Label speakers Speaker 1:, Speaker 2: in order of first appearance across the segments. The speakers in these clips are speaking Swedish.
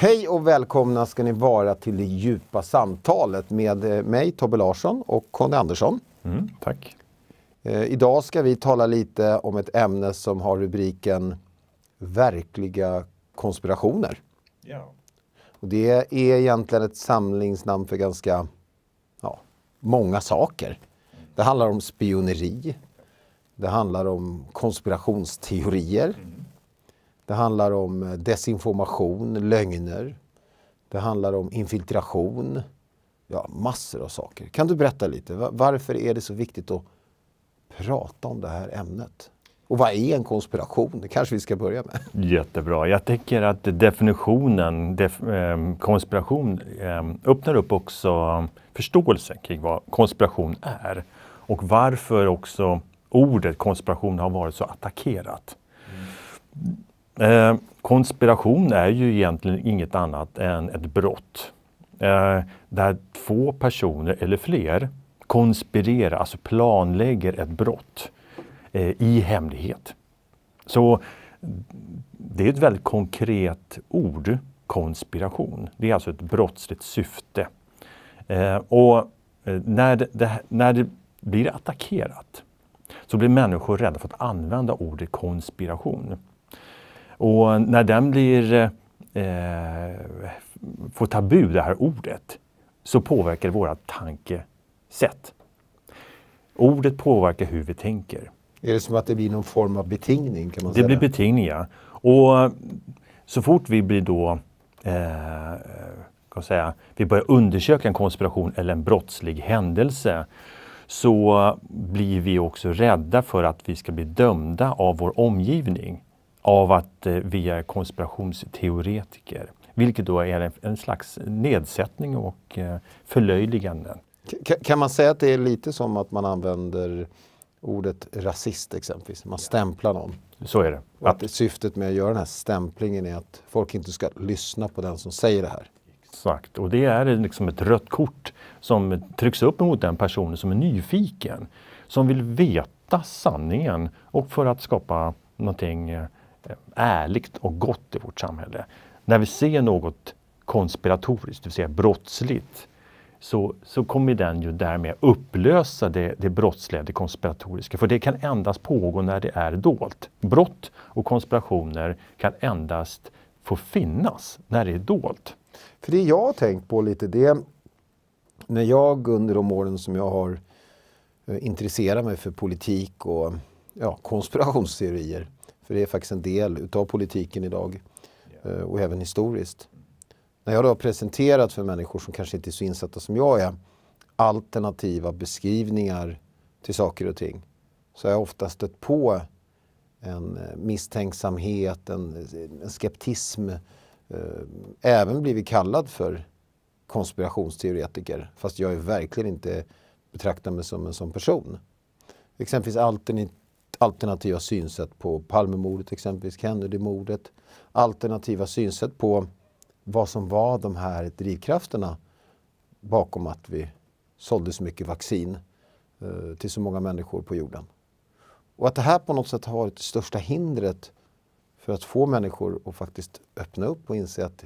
Speaker 1: Hej och välkomna ska ni vara till det djupa samtalet med eh, mig, Tobbe Larsson och Conny Andersson. Mm, tack. Eh, idag ska vi tala lite om ett ämne som har rubriken Verkliga konspirationer. Ja. Och det är egentligen ett samlingsnamn för ganska ja, många saker. Det handlar om spioneri. Det handlar om konspirationsteorier. Mm. Det handlar om eh, desinformation, lögner. Det handlar om infiltration. Ja, massor av saker. Kan du berätta lite? Varför är det så viktigt att prata om det här ämnet? Och vad är en konspiration? Det kanske vi ska börja
Speaker 2: med. Jättebra. Jag tänker att definitionen def, eh, konspiration eh, öppnar upp också förståelsen kring vad konspiration är och varför också ordet konspiration har varit så attackerat. Mm. Eh, konspiration är ju egentligen inget annat än ett brott eh, där två personer eller fler konspirerar, alltså planlägger ett brott eh, i hemlighet. Så det är ett väldigt konkret ord, konspiration. Det är alltså ett brottsligt syfte. Eh, och eh, när det, när det blir attackerat så blir människor rädda för att använda ordet konspiration. Och när den blir, eh, får tabu, det här ordet, så påverkar det våra tankesätt. Ordet påverkar hur vi tänker. Är det som att det blir någon form av betingning? Kan man det säga? blir betingning, ja. Och så fort vi blir då, eh, kan säga, vi börjar undersöka en konspiration eller en brottslig händelse så blir vi också rädda för att vi ska bli dömda av vår omgivning av att eh, vi är konspirationsteoretiker. Vilket då är en slags nedsättning och eh, förlöjligande.
Speaker 1: Kan man säga att det är lite som att man använder ordet rasist exempelvis, man stämplar någon? Så är det. Och att syftet med att göra den här stämplingen är att folk inte ska lyssna
Speaker 2: på den som säger det här. Exakt, och det är liksom ett rött kort som trycks upp mot den personen som är nyfiken, som vill veta sanningen och för att skapa någonting eh, ärligt och gott i vårt samhälle. När vi ser något konspiratoriskt, det vill säga brottsligt, så, så kommer den ju därmed upplösa det, det brottsliga, det konspiratoriska. För det kan endast pågå när det är dolt. Brott och konspirationer kan endast få finnas när det är dolt. För det jag har tänkt på lite, det när jag under de
Speaker 1: åren som jag har eh, intresserat mig för politik och ja, konspirationsteorier för det är faktiskt en del utav politiken idag eh, och även historiskt. När jag då har presenterat för människor som kanske inte är så insatta som jag är alternativa beskrivningar till saker och ting så har jag ofta stött på en eh, misstänksamhet, en, en skeptism. Eh, även blivit kallad för konspirationsteoretiker fast jag är verkligen inte betraktar mig som en sån person. Exempelvis alternativa synsätt på Palmemordet, exempelvis Kennedymordet. Alternativa synsätt på vad som var de här drivkrafterna bakom att vi sålde så mycket vaccin eh, till så många människor på jorden. Och att det här på något sätt har varit det största hindret för att få människor att faktiskt öppna upp och inse att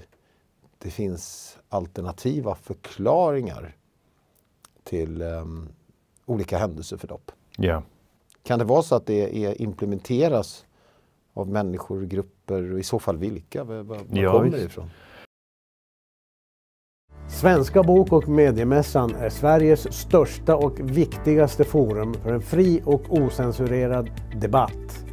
Speaker 1: det finns alternativa förklaringar till eh, olika händelseförlopp. Yeah. Kan det vara så att det är, implementeras av människor, grupper och i så fall vilka? Var, var ja, kommer det ifrån? Svenska bok och mediemässan är Sveriges största och viktigaste forum för en fri och osensurerad debatt.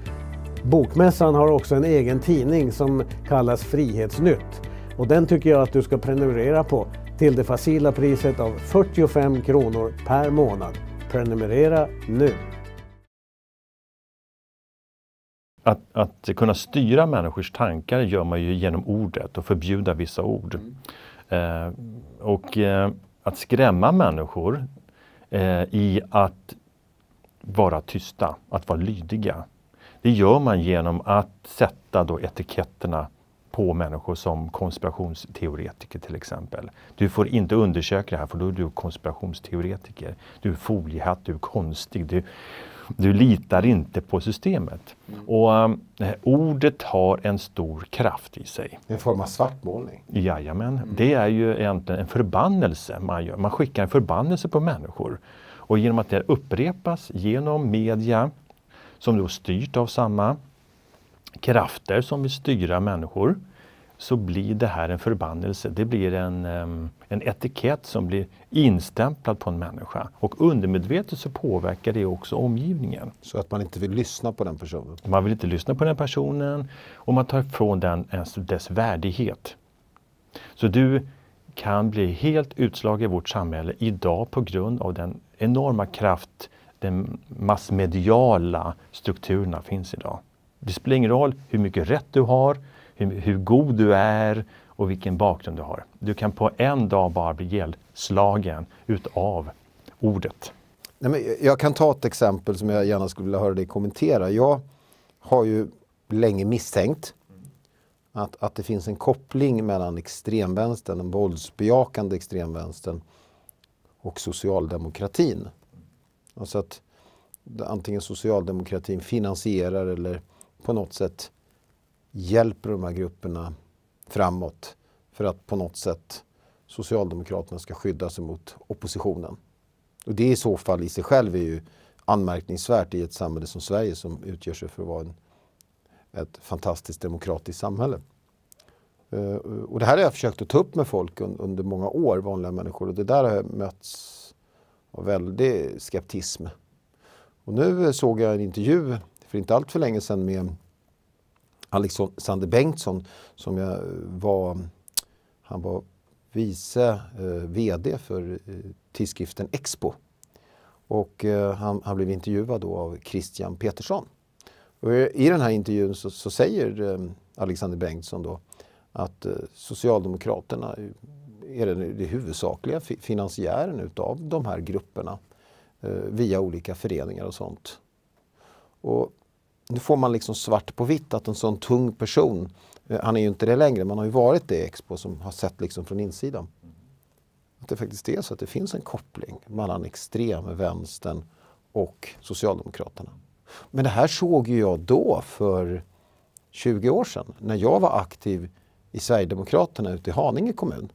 Speaker 1: Bokmässan har också en egen tidning som kallas Frihetsnytt och den tycker jag att du ska prenumerera på till det facila priset av 45 kronor per månad. Prenumerera nu!
Speaker 2: att, att kunna styra människors tankar gör man ju genom ordet och förbjuda vissa ord. Mm. Eh, och eh, att skrämma människor eh, i att vara tysta, att vara lydiga. Det gör man genom att sätta då etiketterna på människor som konspirationsteoretiker till exempel. Du får inte undersöka det här för då är du konspirationsteoretiker. Du är foliehatt, du är konstig. Du, du litar inte på systemet. Mm. Och um, ordet har en stor kraft i sig.
Speaker 1: En form av svartmålning?
Speaker 2: Jajamän. Mm. Det är ju egentligen en förbannelse man gör. Man skickar en förbannelse på människor. Och genom att det upprepas genom media, som då styrt av samma krafter som vill styra människor, så blir det här en förbannelse. Det blir en, en etikett som blir instämplad på en människa. Och undermedvetet så påverkar det också omgivningen. Så att man inte vill lyssna på den personen? Man vill inte lyssna på den personen och man tar ifrån den dess värdighet. Så du kan bli helt utslagen i vårt samhälle idag på grund av den enorma kraft den massmediala strukturerna finns idag. Det spelar ingen roll hur mycket rätt du har, hur, hur god du är och vilken bakgrund du har. Du kan på en dag bara bli ihjälslagen utav ordet.
Speaker 1: Nej, men jag kan ta ett exempel som jag gärna skulle vilja höra dig kommentera. Jag har ju länge misstänkt att, att det finns en koppling mellan extremvänstern, den våldsbejakande extremvänstern och socialdemokratin. Alltså att antingen socialdemokratin finansierar eller på något sätt hjälper de här grupperna framåt för att på något sätt Socialdemokraterna ska skydda sig mot oppositionen. Och det i så fall i sig själv är ju anmärkningsvärt i ett samhälle som Sverige som utgör sig för att vara en, ett fantastiskt demokratiskt samhälle. Eh, och det här har jag försökt att ta upp med folk under många år, vanliga människor, och det där har jag mötts av väldig skeptism. Och nu såg jag en intervju för inte allt för länge sedan med Alexander Bengtsson som jag var, han var vice eh, VD för eh, tidskriften Expo. Och eh, han, han, blev intervjuad då av Christian Petersson. Och eh, I den här intervjun så, så säger eh, Alexander Bengtsson då att eh, Socialdemokraterna är den, den huvudsakliga fi finansiären av de här grupperna via olika föreningar och sånt. Och nu får man liksom svart på vitt att en sån tung person, eh, han är ju inte det längre, man har ju varit det i Expo som har sett liksom från insidan. Att det faktiskt är så att det finns en koppling mellan extremvänstern och Socialdemokraterna. Men det här såg ju jag då för 20 år sedan när jag var aktiv i Sverigedemokraterna ute i Haninge kommun.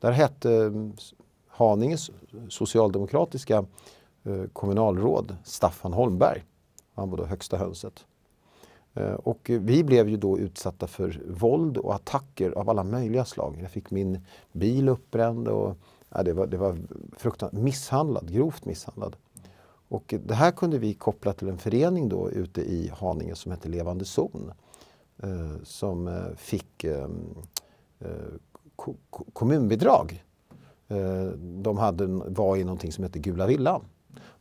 Speaker 1: Där hette mm, Haninges socialdemokratiska eh, kommunalråd Staffan Holmberg. Han var då högsta hönset. Eh, och vi blev ju då utsatta för våld och attacker av alla möjliga slag. Jag fick min bil uppbränd och ja, det var, det var fruktansvärt misshandlad, grovt misshandlad. Och det här kunde vi koppla till en förening då ute i Haninge som hette Levande zon. Eh, som eh, fick ehm, eh, ko kommunbidrag. Eh, de hade, var i någonting som hette Gula villan.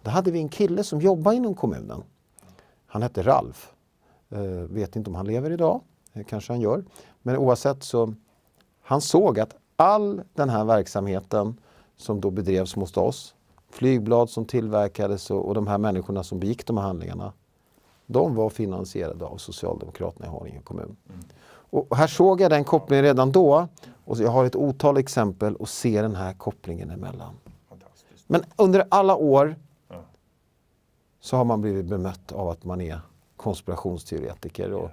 Speaker 1: Där hade vi en kille som jobbade inom kommunen han hette Ralf. Eh, vet inte om han lever idag, eh, kanske han gör. Men oavsett så, han såg att all den här verksamheten som då bedrevs mot oss, flygblad som tillverkades och, och de här människorna som begick de här handlingarna, de var finansierade av Socialdemokraterna i Haninge kommun. Mm. Och här såg jag den kopplingen redan då. Och jag har ett otal exempel och ser den här kopplingen emellan. Men under alla år så har man blivit bemött av att man är konspirationsteoretiker. Och,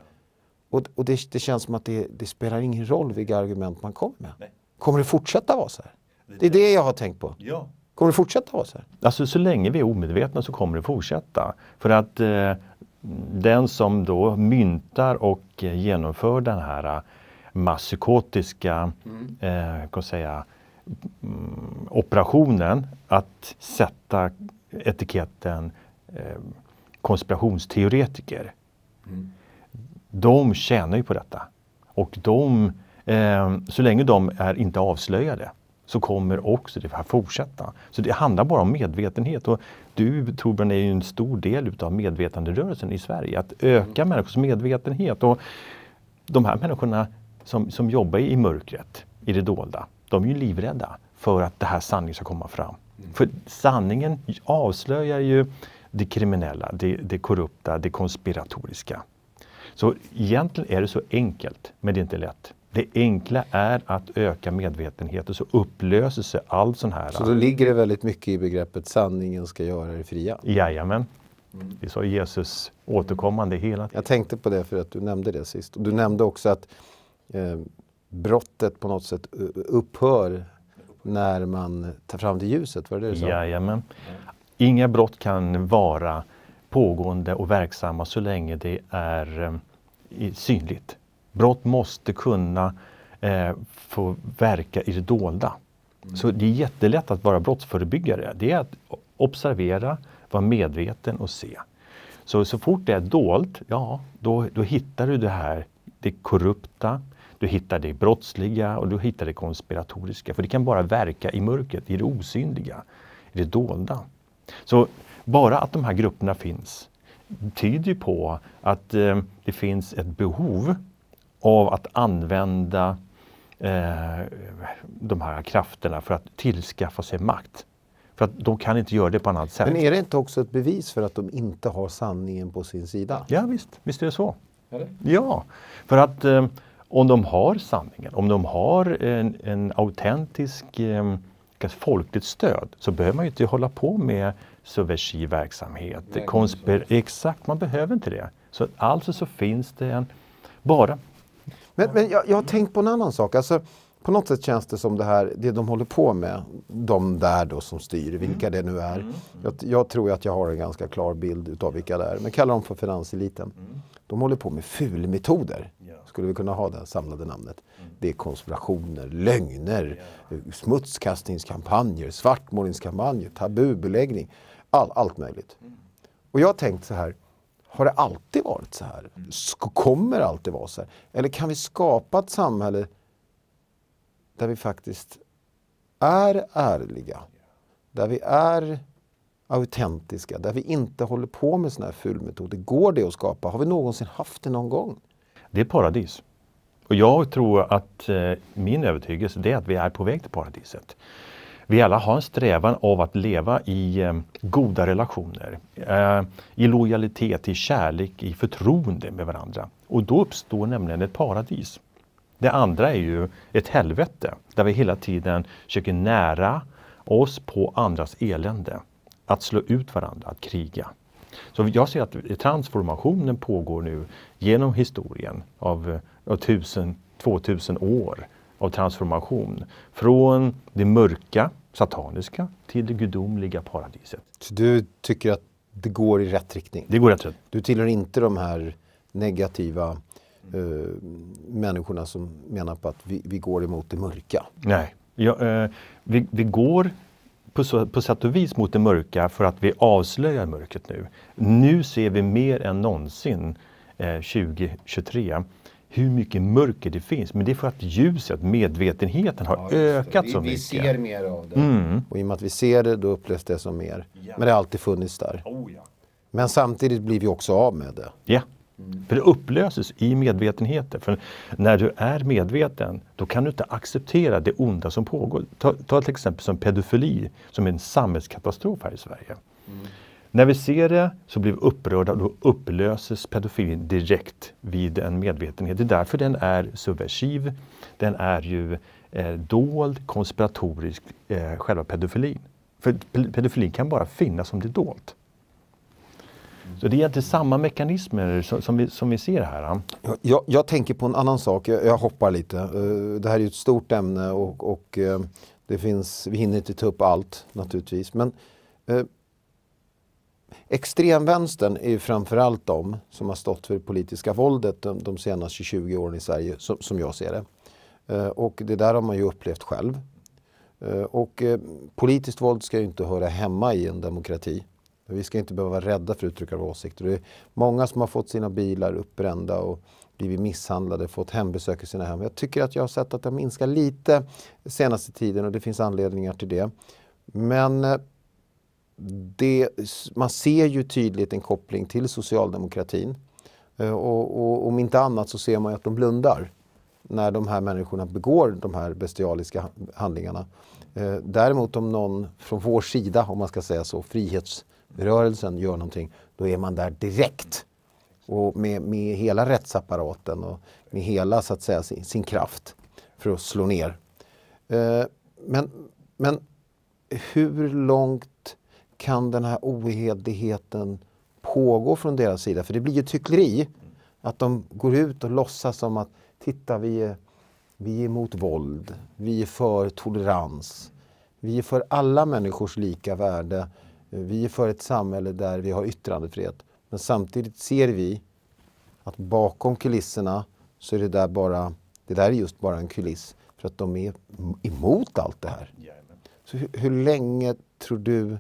Speaker 1: och, och det, det, känns som att det, det, spelar ingen roll vilka argument man
Speaker 2: kommer med. Nej. Kommer det fortsätta vara så här? Det är det jag har tänkt på. Ja. Kommer det fortsätta vara så här? Alltså så länge vi är omedvetna så kommer det fortsätta. För att eh, den som då myntar och eh, genomför den här eh, masspsykotiska mm. eh, mm, operationen att sätta etiketten Eh, konspirationsteoretiker. Mm. De tjänar ju på detta. Och de, eh, så länge de är inte avslöjade så kommer också det här fortsätta. Så det handlar bara om medvetenhet. Och du Torbjörn är ju en stor del utav medvetanderörelsen i Sverige. Att öka mm. människors medvetenhet. Och de här människorna som, som jobbar i mörkret, i det dolda, de är ju livrädda för att det här sanningen ska komma fram. Mm. För sanningen avslöjar ju det kriminella, det, det korrupta, det konspiratoriska. Så egentligen är det så enkelt, men det är inte lätt. Det enkla är att öka medvetenheten så upplöser sig all sån här... Så då ligger det väldigt mycket i begreppet sanningen ska göra det fria? Jajamän. Mm. Det sa Jesus återkommande hela tiden.
Speaker 1: Jag tänkte på det för att du nämnde det sist. Du nämnde också att eh, brottet på något
Speaker 2: sätt eh, upphör när man tar fram det ljuset. Var det det du sa? Jajamän. Inga brott kan vara pågående och verksamma så länge det är eh, synligt. Brott måste kunna eh, få verka i det dolda. Mm. Så det är jättelätt att vara brottsförebyggare. Det är att observera, vara medveten och se. Så, så fort det är dolt, ja, då, då hittar du det här, det korrupta, du hittar det brottsliga och du hittar det konspiratoriska. För det kan bara verka i mörkret, i det osynliga, i det dolda. Så bara att de här grupperna finns tyder på att eh, det finns ett behov av att använda eh, de här krafterna för att tillskaffa sig makt. För att de kan inte göra det på annat sätt. Men är det
Speaker 1: inte också ett bevis för att de inte har sanningen på sin sida? Ja visst, visst
Speaker 2: är det så. Eller? Ja, för att eh, om de har sanningen, om de har en, en autentisk eh, ett folkligt stöd så behöver man ju inte hålla på med subversiv verksamhet. Konspir- exakt, man behöver inte det. Så, alltså så finns det en... Bara. Men, men jag, jag har tänkt på en annan sak. Alltså,
Speaker 1: på något sätt känns det som det här, det de håller på med, de där då som styr, mm. vilka det nu är. Mm. Jag, jag, tror att jag har en ganska klar bild utav vilka det är, men kallar dem för finanseliten. Mm. De håller på med fulmetoder, ja. skulle vi kunna ha det samlade namnet. Mm. Det är konspirationer, lögner, ja. smutskastningskampanjer, svartmålningskampanjer, tabubeläggning, all, allt möjligt. Mm. Och jag har tänkt så här, har det alltid varit så här? Mm. Kommer det alltid vara så här? Eller kan vi skapa ett samhälle där vi faktiskt är ärliga, där vi är autentiska, där vi inte håller på med sådana här fulmetoder. Går det att skapa? Har vi någonsin haft det någon gång?
Speaker 2: Det är paradis. Och jag tror att eh, min övertygelse är att vi är på väg till paradiset. Vi alla har en strävan av att leva i eh, goda relationer, eh, i lojalitet, i kärlek, i förtroende med varandra. Och då uppstår nämligen ett paradis. Det andra är ju ett helvete där vi hela tiden försöker nära oss på andras elände. Att slå ut varandra, att kriga. Så jag ser att transformationen pågår nu genom historien av, eh, av tusen, 2000 år av transformation. Från det mörka, sataniska, till det gudomliga paradiset. Så du tycker att det går i rätt riktning? Det går rätt riktning. Du tillhör inte de här
Speaker 1: negativa Eh, människorna som menar på att vi, vi går emot det
Speaker 2: mörka. Nej, ja, eh, vi, vi går på, på sätt och vis mot det mörka för att vi avslöjar mörkret nu. Nu ser vi mer än någonsin eh, 2023 hur mycket mörker det finns. Men det är för att ljuset, medvetenheten har ja, ökat vi, så mycket. Vi ser mer
Speaker 1: av det. Mm.
Speaker 2: Och i och med att vi ser det, då upplevs det som mer. Ja. Men det har alltid funnits där. Oh, ja. Men samtidigt blir vi också av med det. Ja. Mm. För det upplöses i medvetenheten. För när du är medveten, då kan du inte acceptera det onda som pågår. Ta, ta till exempel som pedofili, som är en samhällskatastrof här i Sverige. Mm. När vi ser det så blir vi upprörda och då upplöses pedofilin direkt vid en medvetenhet. Det är därför den är subversiv. Den är ju eh, dold, konspiratorisk, eh, själva pedofilin. För pedofilin kan bara finnas om det är dolt. Så det är egentligen samma mekanismer som, som, vi,
Speaker 1: som vi ser här. Jag, jag, tänker på en annan sak, jag, jag hoppar lite. Eh, det här är ju ett stort ämne och, och eh, det finns, vi hinner inte ta upp allt naturligtvis. Men eh, extremvänstern är ju framförallt de som har stått för det politiska våldet de, de senaste 20 åren i Sverige, som, som jag ser det. och det där har man ju upplevt själv. och politiskt våld ska ju inte höra hemma i en demokrati. Vi ska inte behöva vara rädda för att uttrycka våra åsikter. Det är många som har fått sina bilar uppbrända och blivit misshandlade, fått hembesök i sina hem. Jag tycker att jag har sett att det minskar lite senaste tiden och det finns anledningar till det. Men eh, det, man ser ju tydligt en koppling till socialdemokratin. Eh, och, och, om inte annat så ser man att de blundar när de här människorna begår de här bestialiska handlingarna. Eh, däremot om någon från vår sida, om man ska säga så, frihets rörelsen gör någonting, då är man där direkt. Och med, med hela rättsapparaten och med hela så att säga, sin, sin kraft för att slå ner. Eh, men, men hur långt kan den här ohederligheten pågå från deras sida? För det blir ju tyckleri att de går ut och låtsas som att titta vi är, vi är emot våld, vi är för tolerans, vi är för alla människors lika värde vi är för ett samhälle där vi har yttrandefrihet. Men samtidigt ser vi att bakom kulisserna så är det där bara, det där är just bara en kuliss för att de är emot allt det här. Så hur, hur länge tror du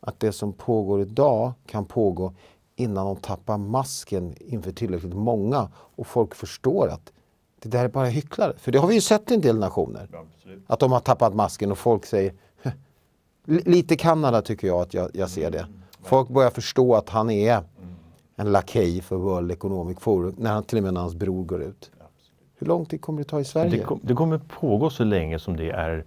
Speaker 1: att det som pågår idag kan pågå innan de tappar masken inför tillräckligt många och folk förstår att det där är bara hycklare. För det har vi ju sett i en del nationer.
Speaker 2: Ja, att
Speaker 1: de har tappat masken och folk säger lite Kanada tycker jag att jag, jag ser det. Folk börjar förstå att han är en lakej för World Economic
Speaker 2: Forum, när han, till och med när hans bror går ut.
Speaker 1: Hur lång tid kommer det ta i Sverige? Det, kom,
Speaker 2: det kommer pågå så länge som det är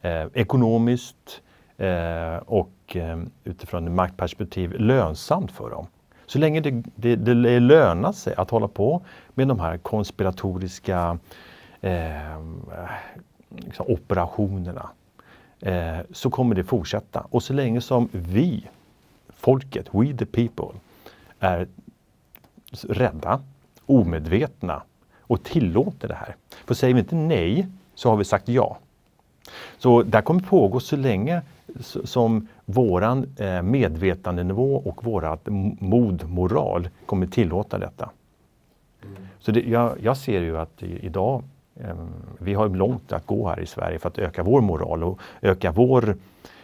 Speaker 2: eh, ekonomiskt eh, och eh, utifrån ett maktperspektiv lönsamt för dem. Så länge det, det, det lönar sig att hålla på med de här konspiratoriska eh, liksom operationerna eh, så kommer det fortsätta. Och så länge som vi, folket, we the people, är rädda, omedvetna och tillåter det här. För säger vi inte nej så har vi sagt ja. Så det här kommer pågå så länge som våran eh, medvetandenivå och vårat mod, moral kommer tillåta detta. Mm. Så det, jag, jag, ser ju att idag Ehm, vi har långt att gå här i Sverige för att öka vår moral och öka vår,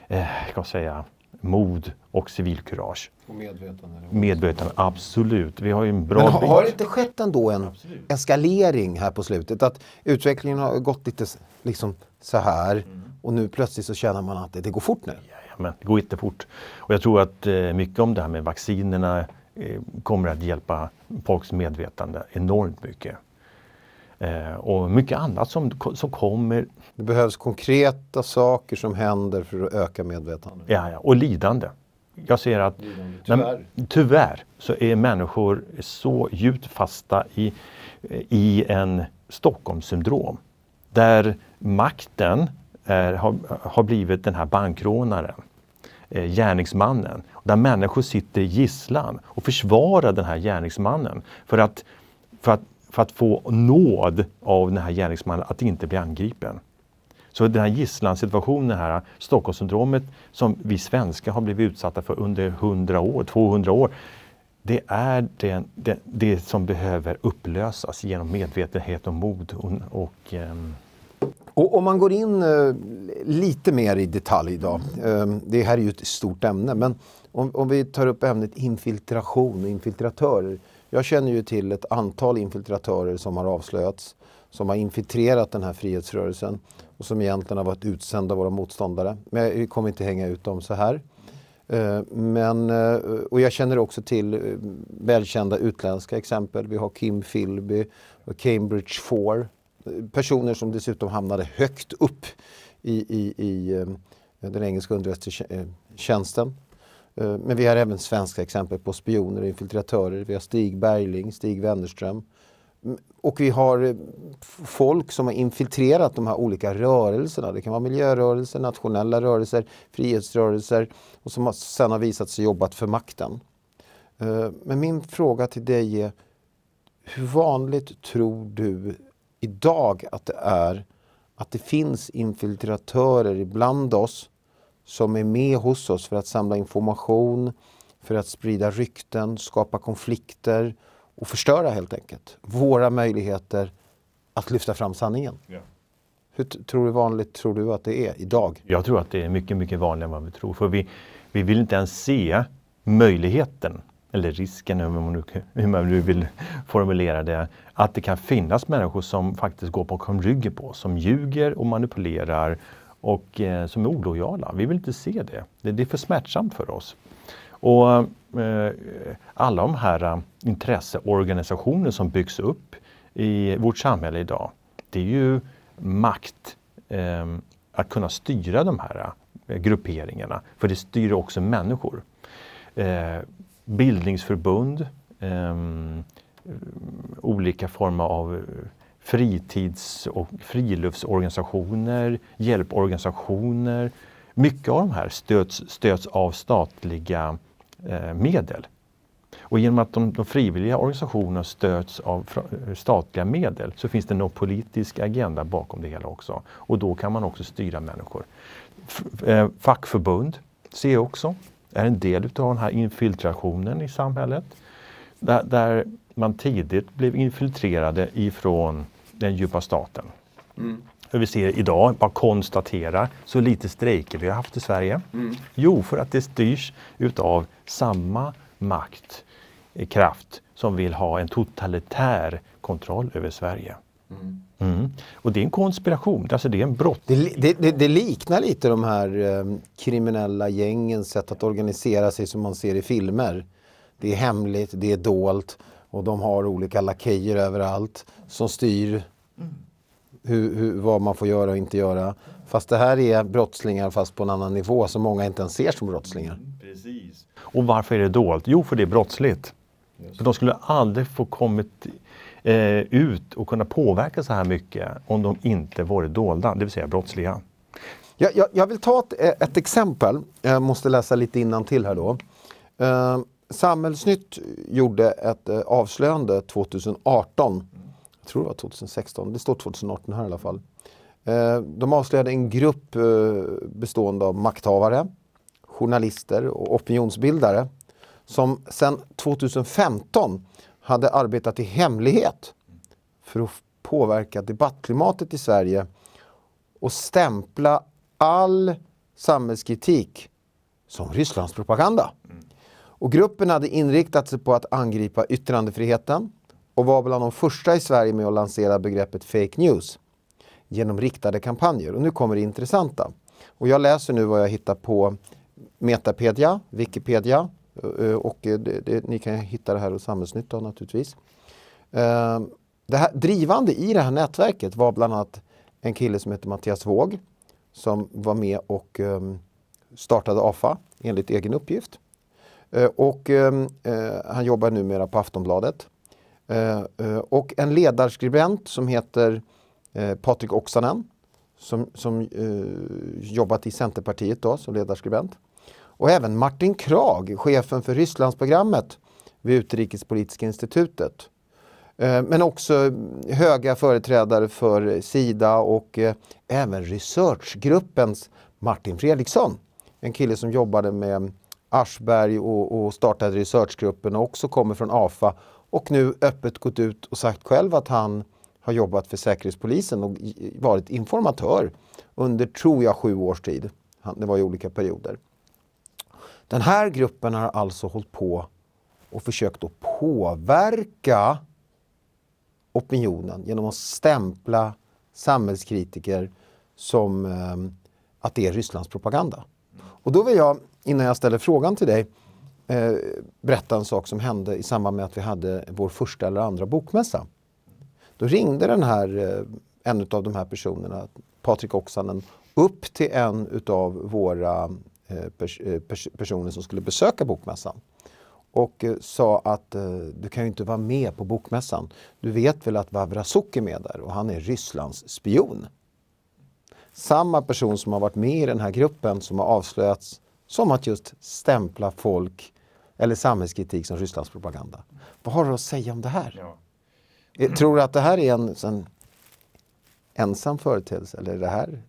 Speaker 2: eh, ska säga, mod och civilkurage. Och medvetande. Medvetande, absolut. Vi har ju en bra Men har, har det inte
Speaker 1: skett ändå en absolut. eskalering här på slutet? Att utvecklingen har gått lite liksom så här mm. och nu plötsligt så känner man att det, det går fort nu?
Speaker 2: Jajamän, det går jättefort. Och jag tror att eh, mycket om det här med vaccinerna eh, kommer att hjälpa folks medvetande enormt mycket. Eh, och mycket annat som, som kommer.
Speaker 1: Det behövs konkreta saker som händer för att öka medvetandet. Ja, ja. och lidande.
Speaker 2: Jag ser att tyvärr. När, tyvärr så är människor så djupt fasta i, i en Stockholmssyndrom där makten är, har, har blivit den här bankrånaren eh, gärningsmannen. Där människor sitter i gisslan och försvarar den här gärningsmannen. För att, för att för att få nåd av den här gärningsmannen att inte bli angripen. Så den här gisslansituationen här, Stockholmssyndromet som vi svenskar har blivit utsatta för under 100 år, 200 år. Det är det, det, det som behöver upplösas genom medvetenhet och mod. Och, och, um...
Speaker 1: och om man går in uh, lite mer i detalj idag. Uh, ehm, det här är ju ett stort ämne men om, om vi tar upp ämnet infiltration och infiltratörer jag känner ju till ett antal infiltratörer som har avslöjats, som har infiltrerat den här frihetsrörelsen och som egentligen har varit utsända av våra motståndare. Men jag kommer inte hänga ut dem så här. Eh, men, eh, och jag känner också till eh, välkända utländska exempel. Vi har Kim Philby och Cambridge 4. Personer som dessutom hamnade högt upp i, i, i den engelska underrättelsetjänsten. Eh, men vi har även svenska exempel på spioner och infiltratörer. Vi har Stig Bergling, Stig Wennerström. Mm, och vi har eh, folk som har infiltrerat de här olika rörelserna. Det kan vara miljörörelser, nationella rörelser, frihetsrörelser och som sen har visat sig jobbat för makten. Eh, men min fråga till dig är, hur vanligt tror du idag att det är att det finns infiltratörer bland oss som är med hos oss för att samla information, för att sprida rykten, skapa konflikter och förstöra helt enkelt våra möjligheter att lyfta fram sanningen. Ja. Hur tror
Speaker 2: du vanligt tror du att det är idag? Jag tror att det är mycket, mycket vanligare än vad vi tror. För vi, vi vill inte ens se möjligheten, eller risken, hur man, nu, hur man nu vill formulera det, att det kan finnas människor som faktiskt går bakom ryggen på oss, som ljuger och manipulerar och eh, som är olojala. Vi vill inte se det. det. är för smärtsamt för oss. Och eh, alla de här eh, intresseorganisationer som byggs upp i vårt samhälle idag, det är ju makt att kunna styra de här grupperingarna, för det styr också människor. bildningsförbund, olika former av fritids och friluftsorganisationer, hjälporganisationer. Mycket av de här stöds, stöds av statliga eh, medel. Och genom att de, de frivilliga organisationerna stöds av eh, statliga medel så finns det någon politisk agenda bakom det hela också. Och då kan man också styra människor. F eh, fackförbund ser jag också är en del av den här infiltrationen i samhället. Där, där man tidigt blev infiltrerade ifrån den djupa staten. Mm. Hur vi ser idag, bara konstatera, så lite strejker vi har haft i Sverige. Mm. Jo, för att det styrs utav samma makt, eh, kraft som vill ha en totalitär kontroll över Sverige. Mm. Mm. Och det är en konspiration, alltså det är en
Speaker 1: brott. Det, det, det, det liknar lite de här eh, kriminella gängens sätt att organisera sig som man ser i filmer. Det är hemligt, det är dolt och de har olika lakejer överallt som styr hur, hur, vad man får göra och inte göra. Fast det här är brottslingar fast på en annan nivå som många inte ens ser som brottslingar.
Speaker 2: Precis. Och varför är det dolt? Jo, för det är brottsligt. För de skulle aldrig få kommit eh, ut och kunna påverka så här mycket om de inte varit dolda, det vill säga brottsliga.
Speaker 1: Jag, jag, jag vill ta ett, eh, ett exempel. Jag måste läsa lite innan till här då. Eh, Samhällsnytt gjorde ett eh, avslöjande 2018. Jag tror det var 2016, det står 2018 här i alla fall. Eh, de avslöjade en grupp eh, bestående av makthavare, journalister och opinionsbildare som sedan 2015 hade arbetat i hemlighet för att påverka debattklimatet i Sverige och stämpla all samhällskritik som Rysslands propaganda. Och gruppen hade inriktat sig på att angripa yttrandefriheten och var bland de första i Sverige med att lansera begreppet fake news genom riktade kampanjer. Och nu kommer det intressanta. Och jag läser nu vad jag hittar på Metapedia, Wikipedia eh, och det, det, ni kan hitta det här hos Samhällsnyttan naturligtvis. Eh, det här, drivande i det här nätverket var bland annat en kille som heter Mattias Våg som var med och eh, startade AFA enligt egen uppgift. Eh, och ehm, eh, han jobbar numera på Aftonbladet. Eh, och en ledarskribent som heter Patrik Oksanen som, som jobbat i Centerpartiet då, som ledarskribent. Och även Martin Krag, chefen för Rysslandsprogrammet vid Utrikespolitiska institutet. Men också höga företrädare för Sida och även researchgruppens Martin Fredriksson. En kille som jobbade med Aschberg och, och startade researchgruppen och också kommer från AFA och nu öppet gått ut och sagt själv att han har jobbat för Säkerhetspolisen och varit informatör under, tror jag, sju års tid. Det var i olika perioder. Den här gruppen har alltså hållit på och försökt att påverka opinionen genom att stämpla samhällskritiker som eh, att det är Rysslands propaganda. Och då vill jag innan jag ställer frågan till dig, eh, berätta en sak som hände i samband med att vi hade vår första eller andra bokmässa. Då ringde den här, eh, en av de här personerna, Patrik Oksanen, upp till en utav våra eh, eh, personer som skulle besöka bokmässan och eh, sa att du kan ju inte vara med på bokmässan. Du vet väl att Vavrasuk är med där och han är Rysslands spion. Samma person som har varit med i den här gruppen som har avslöjats som att just stämpla folk eller samhällskritik som Rysslands propaganda. Vad har du att säga om det här? Ja. Eh, tror du att det här är en, en ensam företeelse eller är det här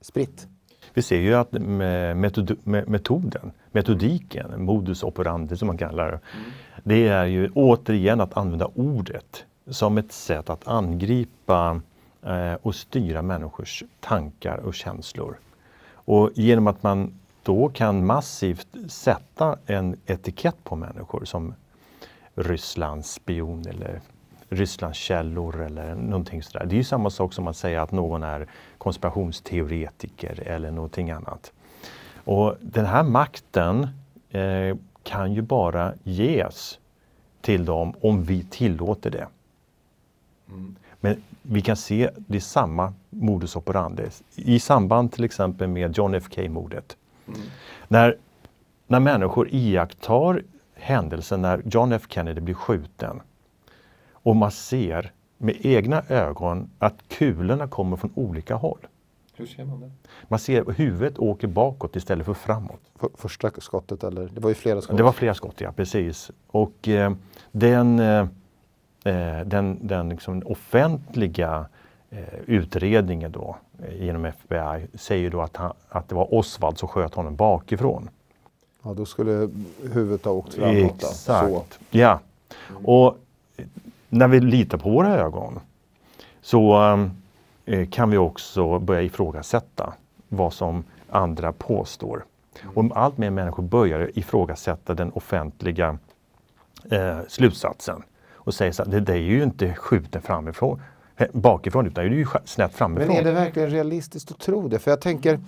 Speaker 2: spritt? Vi ser ju att metod, metoden, metodiken, modus operandi som man kallar det, mm. det är ju återigen att använda ordet som ett sätt att angripa eh, och styra människors tankar och känslor. Och genom att man då kan massivt sätta en etikett på människor som Rysslands spion eller Rysslands källor eller någonting sådär. Det är ju samma sak som att säga att någon är konspirationsteoretiker eller någonting annat. Och den här makten eh, kan ju bara ges till dem om vi tillåter det. Mm. Men vi kan se det är samma modus operandi. I samband till exempel med John F K-mordet Mm. När, när människor iakttar händelsen när John F Kennedy blir skjuten och man ser med egna ögon att kulorna kommer från olika håll. Hur ser man det? Man ser huvudet åker bakåt istället för framåt. För, första skottet eller?
Speaker 1: Det var ju flera skott. Det var flera
Speaker 2: skott, ja precis. Och eh, den, eh, eh den, den liksom offentliga eh, utredningen då genom eh, FBI säger då att, han, att det var Osvald som sköt honom bakifrån. Ja, då skulle
Speaker 1: huvudet ha åkt framåt. Exakt. Så.
Speaker 2: Ja. Och eh, när vi litar på våra ögon så eh, eh, kan vi också börja ifrågasätta vad som andra påstår. Och allt mer människor börjar ifrågasätta den offentliga eh, slutsatsen och säger så här, det där är ju inte skjuten framifrån. Eh, bakifrån utan det är ju snett framifrån. Men är det
Speaker 1: verkligen realistiskt att tro det? För jag tänker,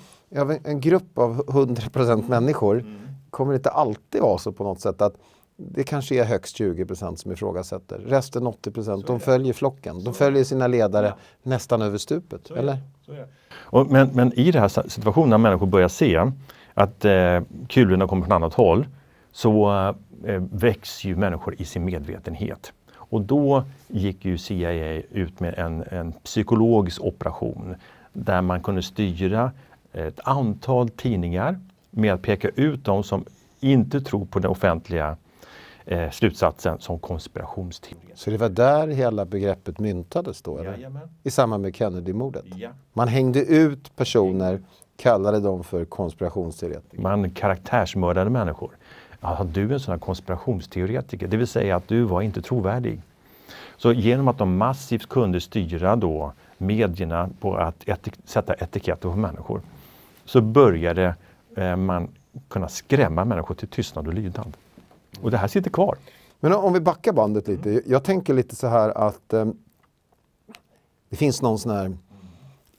Speaker 1: en grupp av 100% människor mm. kommer inte alltid vara så på något sätt att det kanske är högst 20 som ifrågasätter. Resten 80 procent, de följer flocken. De följer sina ledare ja. nästan över stupet. eller?
Speaker 2: Och, men, men, i den här situationen när människor börjar se att eh, kulorna kommer från annat håll så eh, väcks ju människor i sin medvetenhet. Och då gick ju CIA ut med en, en psykologisk operation där man kunde styra ett antal tidningar med att peka ut de som inte tror på den offentliga eh, slutsatsen som konspirationsteorier. Så det var där
Speaker 1: hela begreppet myntades då? Eller? I samband med Kennedy-mordet? Ja. Man hängde ut
Speaker 2: personer, kallade dem för konspirationsteoretiker? Man karaktärsmördade människor. Alltså, du är en sån här konspirationsteoretiker, det vill säga att du var inte trovärdig. Så genom att de massivt kunde styra då medierna på att etik sätta etiketter på människor så började eh, man kunna skrämma människor till tystnad och lydnad. Och det här sitter kvar.
Speaker 1: Men om vi backar bandet lite. Jag tänker lite så här att eh, det finns någon sån här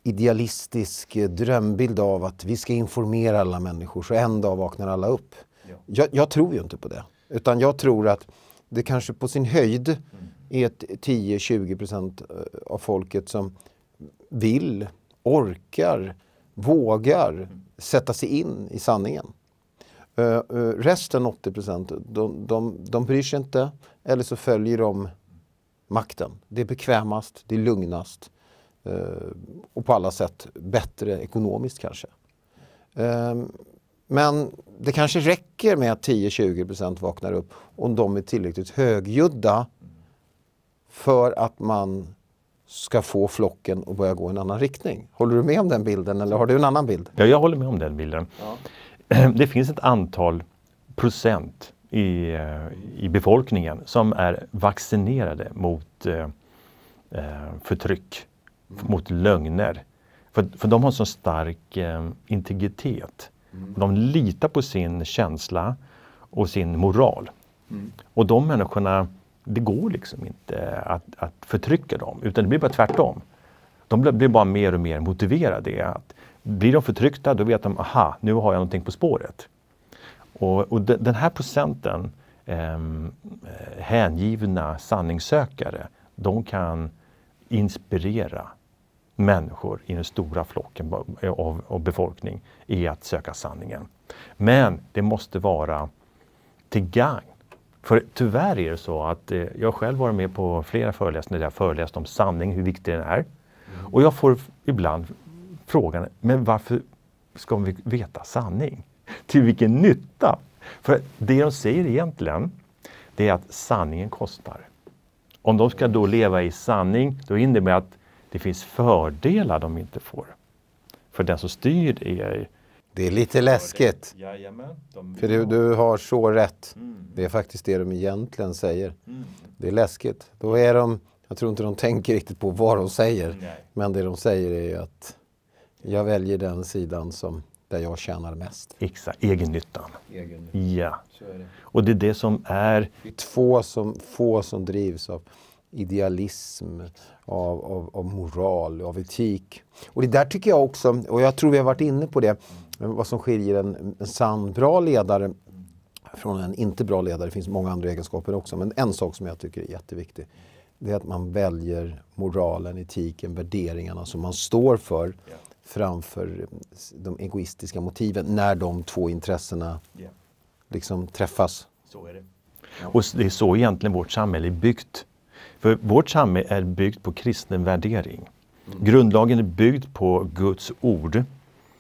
Speaker 1: idealistisk eh, drömbild av att vi ska informera alla människor så en dag vaknar alla upp. Jag, jag, tror ju inte på det. Utan jag tror att det kanske på sin höjd mm. är 10-20% eh, av folket som vill, orkar, vågar mm. sätta sig in i sanningen. Eh, eh, resten 80 de, de, de bryr sig inte eller så följer de makten. Det är bekvämast, det är lugnast och på alla sätt bättre ekonomiskt kanske. Ehm, men det kanske räcker med att 10-20% vaknar upp om de är tillräckligt högljudda för att man ska få flocken att börja gå i en annan riktning. Håller du med om den bilden
Speaker 2: eller har du en annan bild? Ja, jag håller med om den bilden. Ja. Det finns ett antal procent i, eh, i befolkningen som är vaccinerade mot eh, eh förtryck, mm. mot lögner. För, för de har så stark eh, integritet Mm. De litar på sin känsla och sin moral. Mm. Och de människorna, det går liksom inte att, att förtrycka dem, utan det blir bara tvärtom. De blir bara mer och mer motiverade. Att blir de förtryckta, då vet de, aha, nu har jag någonting på spåret. Och, och de, den här procenten ehm, eh, hängivna sanningssökare, de kan inspirera människor i den stora flocken av, av befolkning är att söka sanningen. Men det måste vara till gagn. För tyvärr är det så att eh, jag själv varit med på flera föreläsningar där jag föreläst om sanning, hur viktig den är. Och jag får ibland frågan, men varför ska vi veta sanning? Till vilken nytta? För det de säger egentligen, det är att sanningen kostar. Om de ska då leva i sanning, då innebär det att det finns fördelar de inte får. För den som styr är... E det är lite läskigt. För du, du, har
Speaker 1: så rätt. Mm. Det är faktiskt det de egentligen säger. Mm. Det är läskigt. Då är de, jag tror inte de tänker riktigt på vad de säger. Men det de säger är ju att jag väljer den sidan som, där jag tjänar mest. Exakt, egennyttan. Egen. Ja. Och det är det som är... Två som, få som drivs av idealism, av, av, av, moral, av etik. Och det där tycker jag också, och jag tror vi har varit inne på det, vad som skiljer en, en sann bra ledare från en inte bra ledare. Det finns många andra egenskaper också, men en sak som jag tycker är jätteviktig det är att man väljer moralen, etiken, värderingarna som man står för framför de egoistiska motiven när de två intressena yeah. liksom
Speaker 2: träffas. Så är det. Och det är så egentligen vårt samhälle är byggt. För vårt samhälle är byggt på kristen värdering. Grundlagen är byggd på Guds ord,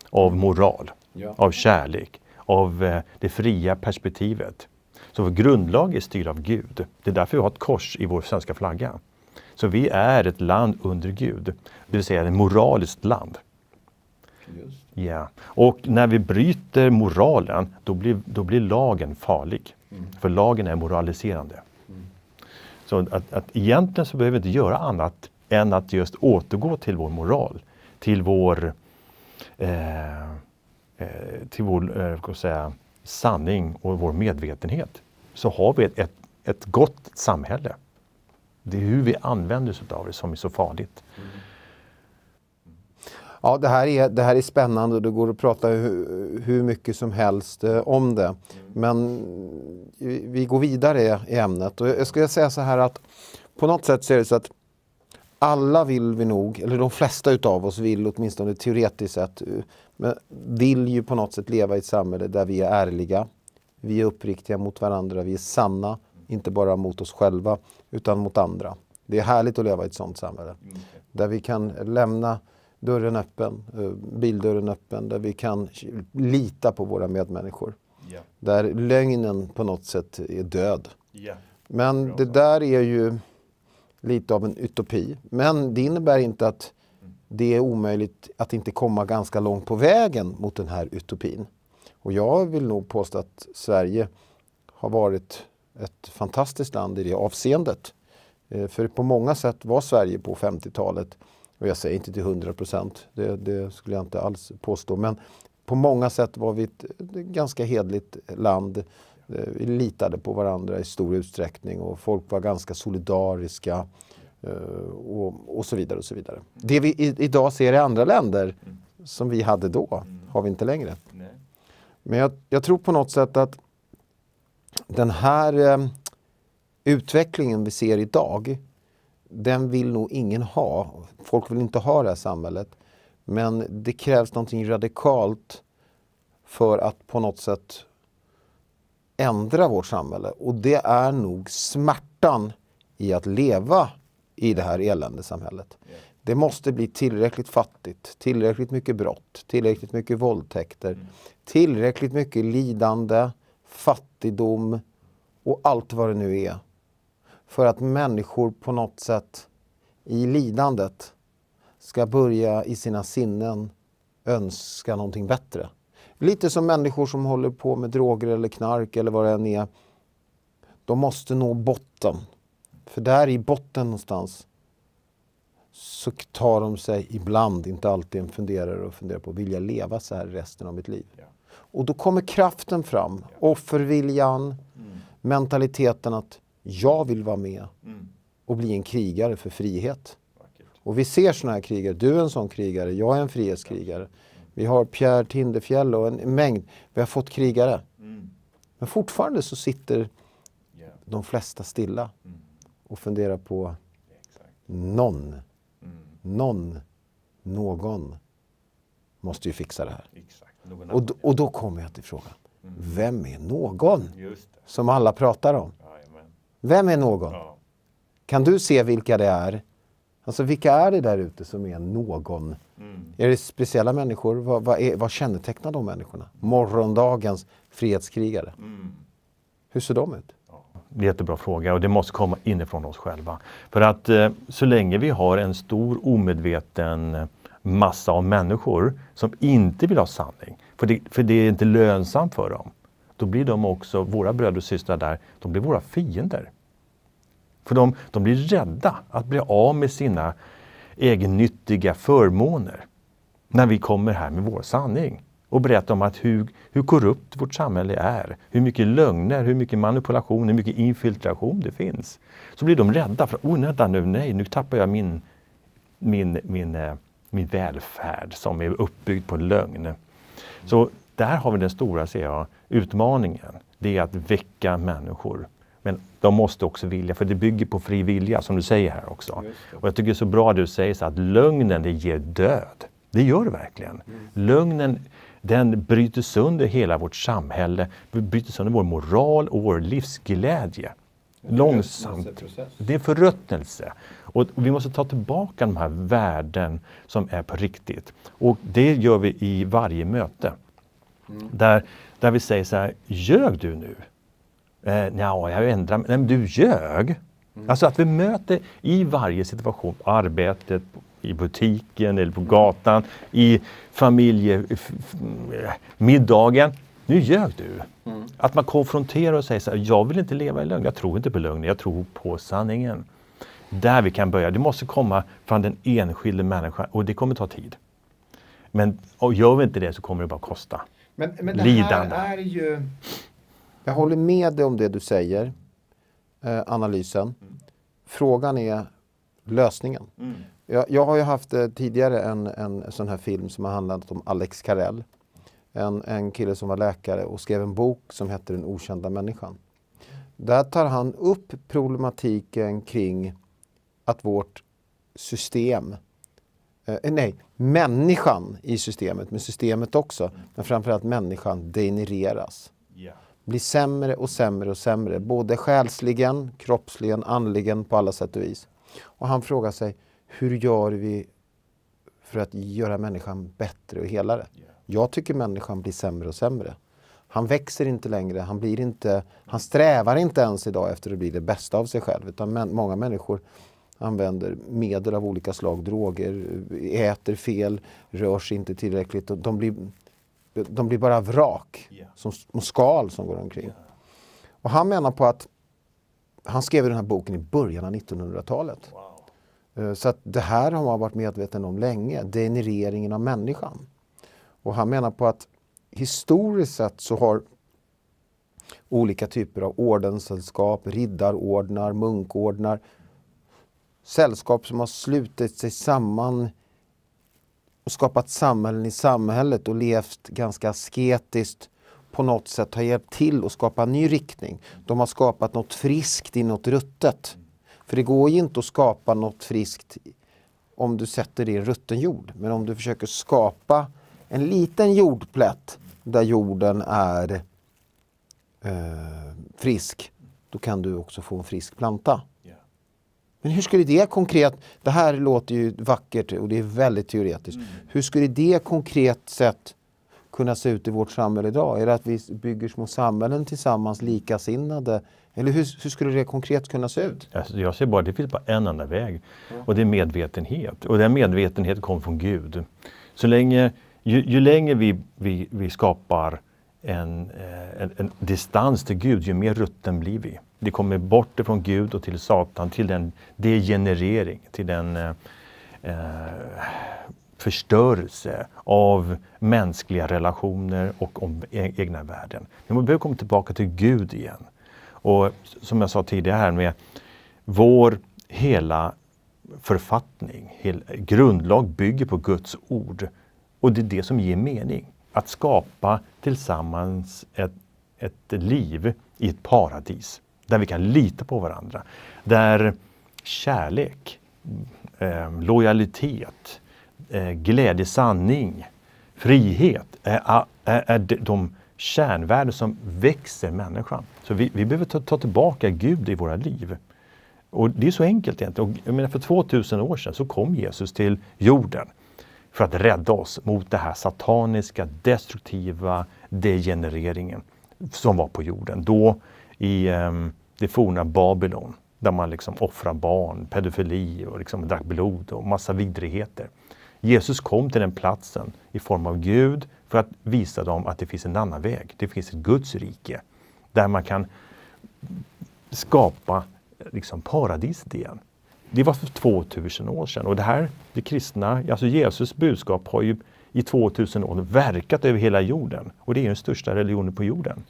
Speaker 2: av moral, ja. av kärlek, av eh, det fria perspektivet. Så vår grundlag är styrd av Gud. Det är därför vi har ett kors i vår svenska flagga. Så vi är ett land under Gud, det vill säga ett moraliskt land. Ja. Och när vi bryter moralen, då blir, då blir lagen farlig. Mm. För lagen är moraliserande. Så att, att egentligen så behöver vi inte göra annat än att just återgå till vår moral, till vår, eh, eh till vår eh, säga, sanning och vår medvetenhet. Så har vi ett, ett, ett gott samhälle. Det är hur vi använder oss av det som är så farligt. Mm ja, det, här är, det
Speaker 1: här är spännande och det går att prata hur, hur mycket som helst eh, om det. Men vi, går vidare i ämnet och jag skulle säga så här att på något sätt så är det så att alla vill vi nog, eller de flesta utav oss vill åtminstone teoretiskt sett, eh, men vill ju på något sätt leva i ett samhälle där vi är ärliga, vi är uppriktiga mot varandra, vi är sanna, inte bara mot oss själva utan mot andra. Det är härligt att leva i ett sådant samhälle. Mm. Där vi kan lämna dörren öppen, eh, bildörren öppen, där vi kan lita på våra medmänniskor. Yeah. Där lögnen på något sätt är död. Yeah. Men Bra. det där är ju lite av en utopi. Men det innebär inte att det är omöjligt att inte komma ganska långt på vägen mot den här utopin. Och jag vill nog påstå att Sverige har varit ett fantastiskt land i det avseendet. Eh, för på många sätt var Sverige på 50-talet och jag säger inte till 100 procent, det, det, skulle jag inte alls påstå. Men på många sätt var vi ett ganska hedligt land. Eh, vi litade på varandra i stor utsträckning och folk var ganska solidariska. Eh, och, och så vidare och så vidare. Det vi i, idag ser i andra länder som vi hade då har vi inte längre. Men jag, jag tror på något sätt att den här eh, utvecklingen vi ser idag den vill nog ingen ha. Folk vill inte ha det här samhället. Men det krävs någonting radikalt för att på något sätt ändra vårt samhälle. Och det är nog smärtan i att leva i det här eländesamhället. Det måste bli tillräckligt fattigt, tillräckligt mycket brott, tillräckligt mycket våldtäkter, mm. tillräckligt mycket lidande, fattigdom och allt vad det nu är för att människor på något sätt i lidandet ska börja i sina sinnen önska någonting bättre. Lite som människor som håller på med droger eller knark eller vad det än är. De måste nå botten. För där i botten någonstans så tar de sig ibland, inte alltid, en funderare och funderar på vill jag leva så här resten av mitt liv? Och då kommer kraften fram, offerviljan, mm. mentaliteten att jag vill vara med och bli en krigare för frihet. Och vi ser sådana här krigare. Du är en sån krigare, jag är en frihetskrigare. Vi har Pierre Tindefjäll och en mängd. Vi har fått krigare. Men fortfarande så sitter de flesta stilla och funderar på någon, någon, någon måste ju fixa det här. Och, och då kommer jag till frågan, vem är någon som alla pratar om? Vem är någon? Ja. Kan du se vilka det är? Alltså vilka är det där ute som är någon? Mm. Är det speciella människor? Vad, vad, är, vad kännetecknar de människorna? Morgondagens frihetskrigare. Mm. Hur ser de ut?
Speaker 2: Det är jättebra fråga och det måste komma inifrån oss själva. För att eh, så länge vi har en stor omedveten massa av människor som inte vill ha sanning, för det, för det är inte lönsamt för dem då blir de också, våra bröder och systrar där, de blir våra fiender. För de, de blir rädda att bli av med sina egennyttiga förmåner när vi kommer här med vår sanning och berättar om att hur, hur korrupt vårt samhälle är, hur mycket lögner, hur mycket manipulation, hur mycket infiltration det finns. Så blir de rädda för, oh vänta nu, nej, nu tappar jag min, min, min, eh, min välfärd som är uppbyggd på lögn. Så där har vi den stora ser jag, utmaningen. Det är att väcka människor. Men de måste också vilja, för det bygger på fri vilja som du säger här också. Och jag tycker det är så bra att du säger så att lögnen det ger död. Det gör det verkligen. Mm. Lögnen den bryter sönder hela vårt samhälle, bryter sönder vår moral och vår livsglädje. Långsamt. Det är förruttnelse. Och vi måste ta tillbaka de här värden som är på riktigt. Och det gör vi i varje möte. Mm. Där, där vi säger så här, ljög du nu? Eh, Nja, jag ändrar mig. Nej, men du ljög. Mm. Alltså att vi möter i varje situation, på arbetet, i butiken eller på mm. gatan, i familjemiddagen. Nu ljög du. Mm. Att man konfronterar och säger så här, jag vill inte leva i lögn, jag tror inte på lögn, jag tror på sanningen. Där vi kan börja. Det måste komma från den enskilde människan och det kommer ta tid. Men gör vi inte det så kommer det bara kosta.
Speaker 1: Men, men det lidande. Här är ju... Jag håller med dig om det du säger, eh, analysen. Frågan är lösningen. Mm. Jag, jag, har ju haft eh, tidigare en, en sån här film som har handlat om Alex Karell. En, en kille som var läkare och skrev en bok som hette Den okända människan. Där tar han upp problematiken kring att vårt system Eh, eh, nej, människan i systemet, men systemet också, men framförallt människan degenereras. Yeah. Blir sämre och sämre och sämre, både själsligen, kroppsligen, andligen, på alla sätt och vis. Och han frågar sig, hur gör vi för att göra människan bättre och helare? Yeah. Jag tycker människan blir sämre och sämre. Han växer inte längre, han, blir inte, han strävar inte ens idag efter att bli det bästa av sig själv. Utan många människor använder medel av olika slag, droger, äter fel, rör sig inte tillräckligt. De blir, de blir bara vrak, som små skal som går omkring. Och han menar på att han skrev den här boken i början av 1900-talet. Wow. Eh, så att det här har man varit medveten om länge, denireringen av människan. Och han menar på att historiskt sett så har olika typer av ordenssällskap, riddarordnar, munkordnar sällskap som har slutit sig samman och skapat samhällen i samhället och levt ganska asketiskt på något sätt har hjälpt till att skapa en ny riktning. De har skapat något friskt i något ruttet. För det går ju inte att skapa något friskt om du sätter det i rutten jord. Men om du försöker skapa en liten jordplätt där jorden är eh, frisk, då kan du också få en frisk planta. Men hur skulle det konkret, det här låter ju vackert och det är väldigt teoretiskt. Mm. Hur skulle det konkret sett kunna se ut i vårt samhälle idag? Är det att vi bygger små samhällen tillsammans, likasinnade? Eller hur, hur skulle det konkret kunna se ut?
Speaker 2: Alltså, jag ser bara, det finns bara en enda väg och det är medvetenhet. Och den medvetenheten kom från Gud. Så länge, ju, ju längre vi, vi, vi skapar en, eh, en, en, distans till Gud, ju mer rutten blir vi. Det kommer bort ifrån Gud och till Satan, till den degenerering, till den eh, eh förstörelse av mänskliga relationer och om e-, egna värden. Vi behöver komma tillbaka till Gud igen. Och som jag sa tidigare här med vår hela författning, hel, grundlag bygger på Guds ord. Och det är det som ger mening. Att skapa tillsammans ett, ett liv i ett paradis. Där vi kan lita på varandra. Där kärlek, eh, lojalitet, eh, glädje, sanning, frihet är, är, är de kärnvärden som växer människan. Så vi, vi behöver ta, ta, tillbaka Gud i våra liv. Och det är så enkelt egentligen. Och jag menar för 2000 år sedan så kom Jesus till jorden för att rädda oss mot det här sataniska, destruktiva degenereringen som var på jorden. Då i ehm, det forna Babylon där man liksom offrar barn, pedofili och liksom drack blod och massa vidrigheter. Jesus kom till den platsen i form av Gud för att visa dem att det finns en annan väg. Det finns ett Guds rike där man kan skapa liksom paradiset igen. Det var för 2000 år sedan och det här, det kristna, alltså Jesus budskap har ju i 2000 år verkat över hela jorden och det är den största religionen på jorden.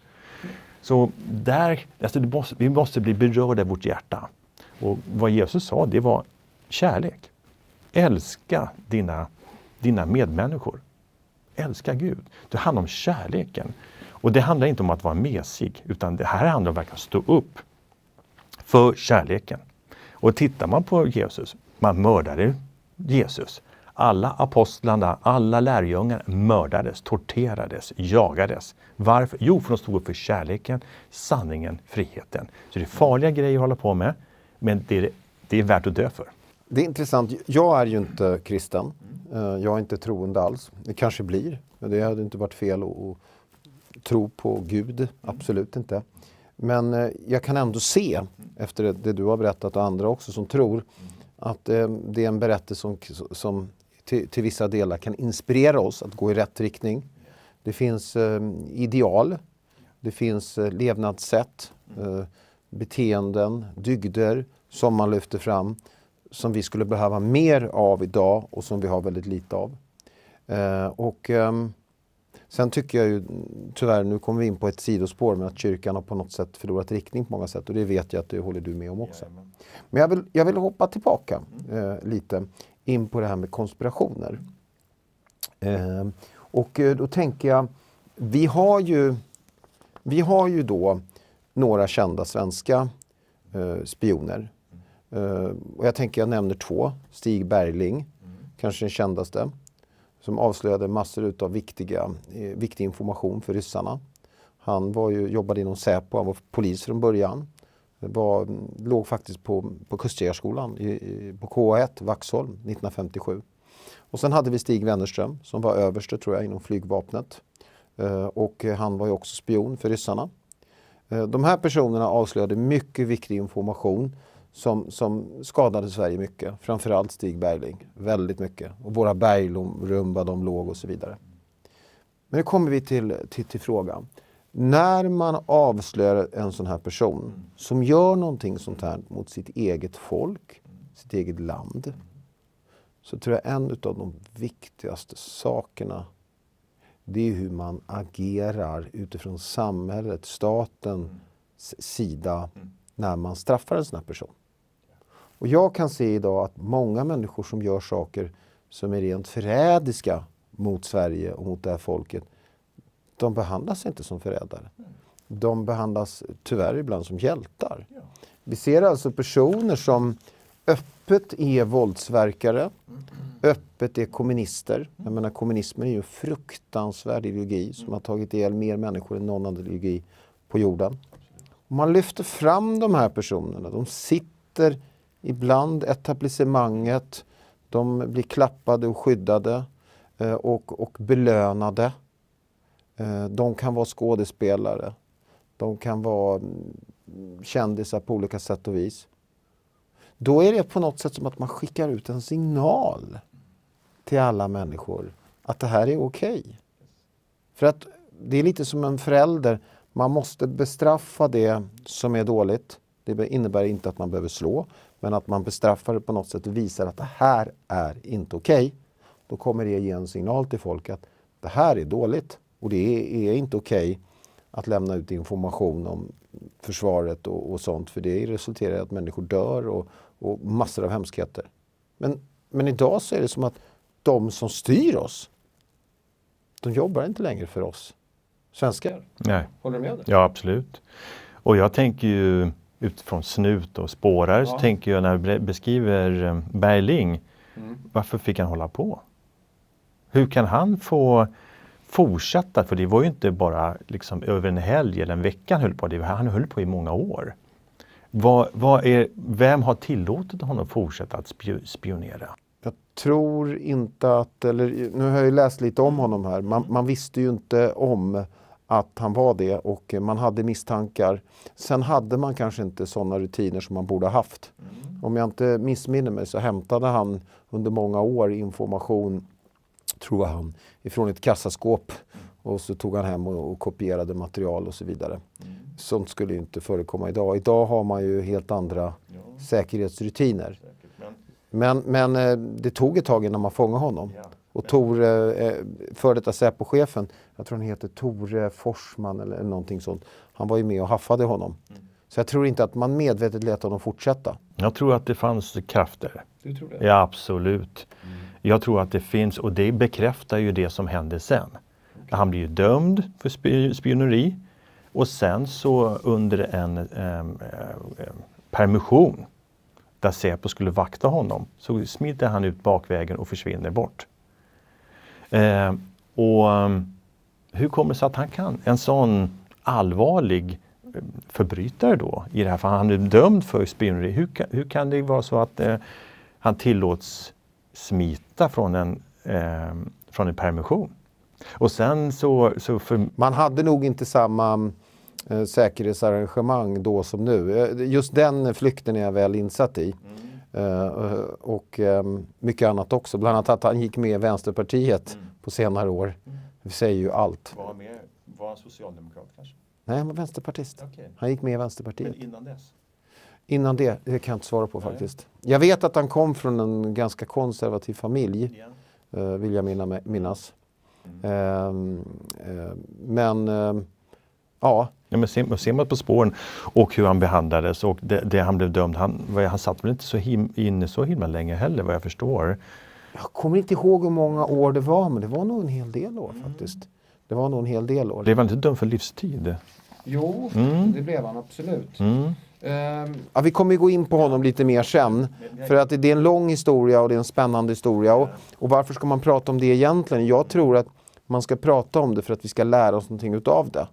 Speaker 2: Så där, alltså måste, vi måste bli berörda i vårt hjärta. Och vad Jesus sa, det var kärlek. Älska dina, dina medmänniskor. Älska Gud. Det handlar om kärleken. Och det handlar inte om att vara mesig, utan det här handlar om att verkligen stå upp för kärleken. Och tittar man på Jesus, man mördade Jesus. Alla apostlarna, alla lärjungar mördades, torterades, jagades. Varför? Jo, för de stod upp för kärleken, sanningen, friheten. Så det är farliga grejer att hålla på med, men det är, det är värt att dö för.
Speaker 1: Det är intressant. Jag är ju inte kristen. Eh, jag är inte troende alls. Det kanske blir. Det hade inte varit fel att tro på Gud. Absolut inte. Men eh, jag kan ändå se, efter det du har berättat och andra också som tror, att eh, det är en berättelse som, som till, till vissa delar kan inspirera oss att gå i rätt riktning. Det finns eh, ideal, det finns eh, levnadssätt, eh, beteenden, dygder som man lyfter fram som vi skulle behöva mer av idag och som vi har väldigt lite av. Eh, och ehm, Sen tycker jag ju tyvärr, nu kommer vi in på ett sidospår, men att kyrkan har på något sätt förlorat riktning på många sätt och det vet jag att det håller du med om också. Men jag vill, jag vill hoppa tillbaka eh, lite in på det här med konspirationer. Ehm, eh, och då tänker jag, vi har ju, vi har ju då några kända svenska eh, spioner. Eh, och jag tänker jag nämner två, Stig Bergling, mm. kanske den kändaste, som avslöjade massor utav viktiga, eh, viktig information för ryssarna. Han var ju, jobbade inom Säpo, han var polis från början var, låg faktiskt på, på Kustjägarskolan i, i, på KA1 Vaxholm 1957. Och sen hade vi Stig Wennerström som var överste tror jag inom flygvapnet. Eh, och han var ju också spion för ryssarna. Eh, de här personerna avslöjade mycket viktig information som, som skadade Sverige mycket. Framförallt Stig Bergling, väldigt mycket. Och våra bergrum, var de låg och så vidare. Men nu kommer vi till, till, till frågan. När man avslöjar en sån här person mm. som gör någonting sånt här mot sitt eget folk, sitt eget land, så tror jag en av de viktigaste sakerna det är hur man agerar utifrån samhället, statens mm. sida mm. när man straffar en sån här person. Och jag kan se idag att många människor som gör saker som är rent förrädiska mot Sverige och mot det här folket de behandlas inte som förrädare. De behandlas tyvärr ibland som hjältar. Vi ser alltså personer som öppet är våldsverkare, mm-hmm. öppet är kommunister. Jag menar kommunismen är ju en fruktansvärd ideologi som har tagit ihjäl mer människor än någon annan ideologi på jorden. Om man lyfter fram de här personerna, de sitter ibland etablissemanget, de blir klappade och skyddade eh, och, och belönade. Eh, de kan vara skådespelare. De kan vara mm, kändisar på olika sätt och vis. Då är det på något sätt som att man skickar ut en signal till alla människor att det här är okej. Okay. För att det är lite som en förälder. Man måste bestraffa det som är dåligt. Det innebär inte att man behöver slå, men att man bestraffar det på något sätt och visar att det här är inte okej. Okay. Då kommer det ge en signal till folk att det här är dåligt. Och det är inte okej okay att lämna ut information om försvaret och, och, sånt för det resulterar i att människor dör och, och massor av hemskheter. Men, men idag så är det som att de som styr oss, de jobbar inte längre för oss svenskar.
Speaker 2: Nej. Håller du med Ja, absolut. Och jag tänker ju utifrån snut och spårar ja. så tänker jag när jag beskriver eh, Berling, mm. varför fick han hålla på? Hur kan han få Fortsätta, för det var ju inte bara liksom över en helg eller en vecka han höll på, det var, han höll på i många år. Vad, vad är, vem har tillåtit honom att fortsätta att spionera?
Speaker 1: Jag tror inte att, eller nu har jag ju läst lite om honom här, man, man visste ju inte om att han var det och man hade misstankar. Sen hade man kanske inte sådana rutiner som man borde ha haft. Mm. Om jag inte missminner mig så hämtade han under många år information tror jag, ifrån ett kassaskåp. Och så tog han hem och, och kopierade material och så vidare. Mm. Sånt skulle ju inte förekomma idag. Idag har man ju helt andra ja. säkerhetsrutiner. men... men, eh, det tog ett tag innan man fångade honom. Ja. Och Tore, eh, eh, före detta Säpochefen, jag tror han heter Tore Forsman eller någonting sånt. Han var ju med och haffade honom. Mm. Så jag tror inte att man medvetet lät honom fortsätta.
Speaker 2: Jag tror att det fanns krafter. Du tror det? Ja, absolut. Mm. Jag tror att det finns, och det bekräftar ju det som hände sen. Han blir ju dömd för spioneri och sen så under en eh, permission där Säpo skulle vakta honom så smiter han ut bakvägen och försvinner bort. Eh, och hur kommer det sig att han kan? En sån allvarlig förbrytare då i det här fallet, han är dömd för spioneri. Hur, hur kan det vara så att eh, han tillåts smita flytta från en, eh, från en permission. Och sen så... så för... Man hade nog inte samma eh, säkerhetsarrangemang
Speaker 1: då som nu. Eh, just den flykten är jag väl insatt i. Mm. Eh, och eh, mycket annat också. Bland annat att han gick med i Vänsterpartiet mm. på senare år. Mm. Det säger ju allt.
Speaker 2: Var han, med, var han socialdemokrat kanske?
Speaker 1: Nej, han var vänsterpartist. Okay. Han gick med i Vänsterpartiet. Men innan dess? Innan det, det kan jag inte svara på Nej. faktiskt. Jag vet att han kom från en ganska konservativ familj, yeah. vill jag minnas. Mm.
Speaker 2: Ehm, eh, men ehm, ja, Ja, men ser, ser man På spåren och hur han behandlades och det, det han blev dömd. Han, han satt väl inte så him, inne så himla länge heller vad jag förstår. Jag kommer inte ihåg hur många år det var, men det var nog en hel del år mm.
Speaker 1: faktiskt. Det var nog en hel del år. Blev
Speaker 2: han inte dömd för livstid?
Speaker 1: Jo, mm. det blev han absolut. Mm. Ehm, ja, vi kommer gå in på honom lite mer sen. För att det är en lång historia och det är en spännande historia. Och, och varför ska man prata om det egentligen? Jag tror att man ska prata om det för att vi ska lära oss någonting utav det.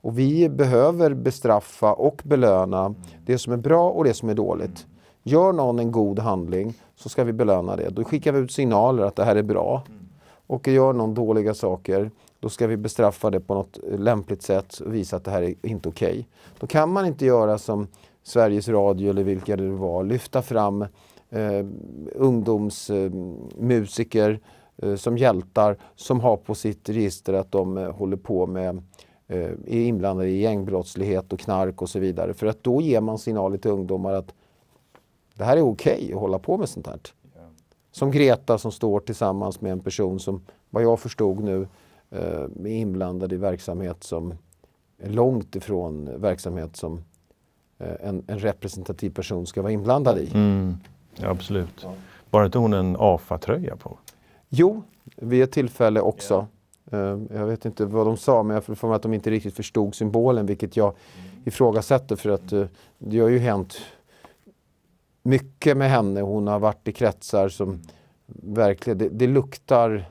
Speaker 1: Och vi behöver bestraffa och belöna mm. det som är bra och det som är dåligt. Gör någon en god handling så ska vi belöna det. Då skickar vi ut signaler att det här är bra. Mm. Och gör någon dåliga saker då ska vi bestraffa det på något lämpligt sätt och visa att det här är inte okej. Okay. Då kan man inte göra som Sveriges Radio eller vilka det var lyfta fram eh, ungdomsmusiker eh, som hjältar som har på sitt register att de eh, håller på med eh, är inblandade i gängbrottslighet och knark och så vidare. För att då ger man signaler till ungdomar att det här är okej okay att hålla på med sånt här. Som Greta som står tillsammans med en person som, vad jag förstod nu, eh, är inblandad i verksamhet som är långt ifrån verksamhet som Eh, en, en representativ person ska vara inblandad i. Mm.
Speaker 2: Ja, absolut. Ja. Var inte hon en AFA-tröja på?
Speaker 1: Jo, vid ett tillfälle också. Yeah. Jag vet inte vad de sa, men jag får för mig att de inte riktigt förstod symbolen, vilket jag ifrågasätter för att eh, det har ju hänt mycket med henne. Hon har varit i kretsar som verkligen, det, det luktar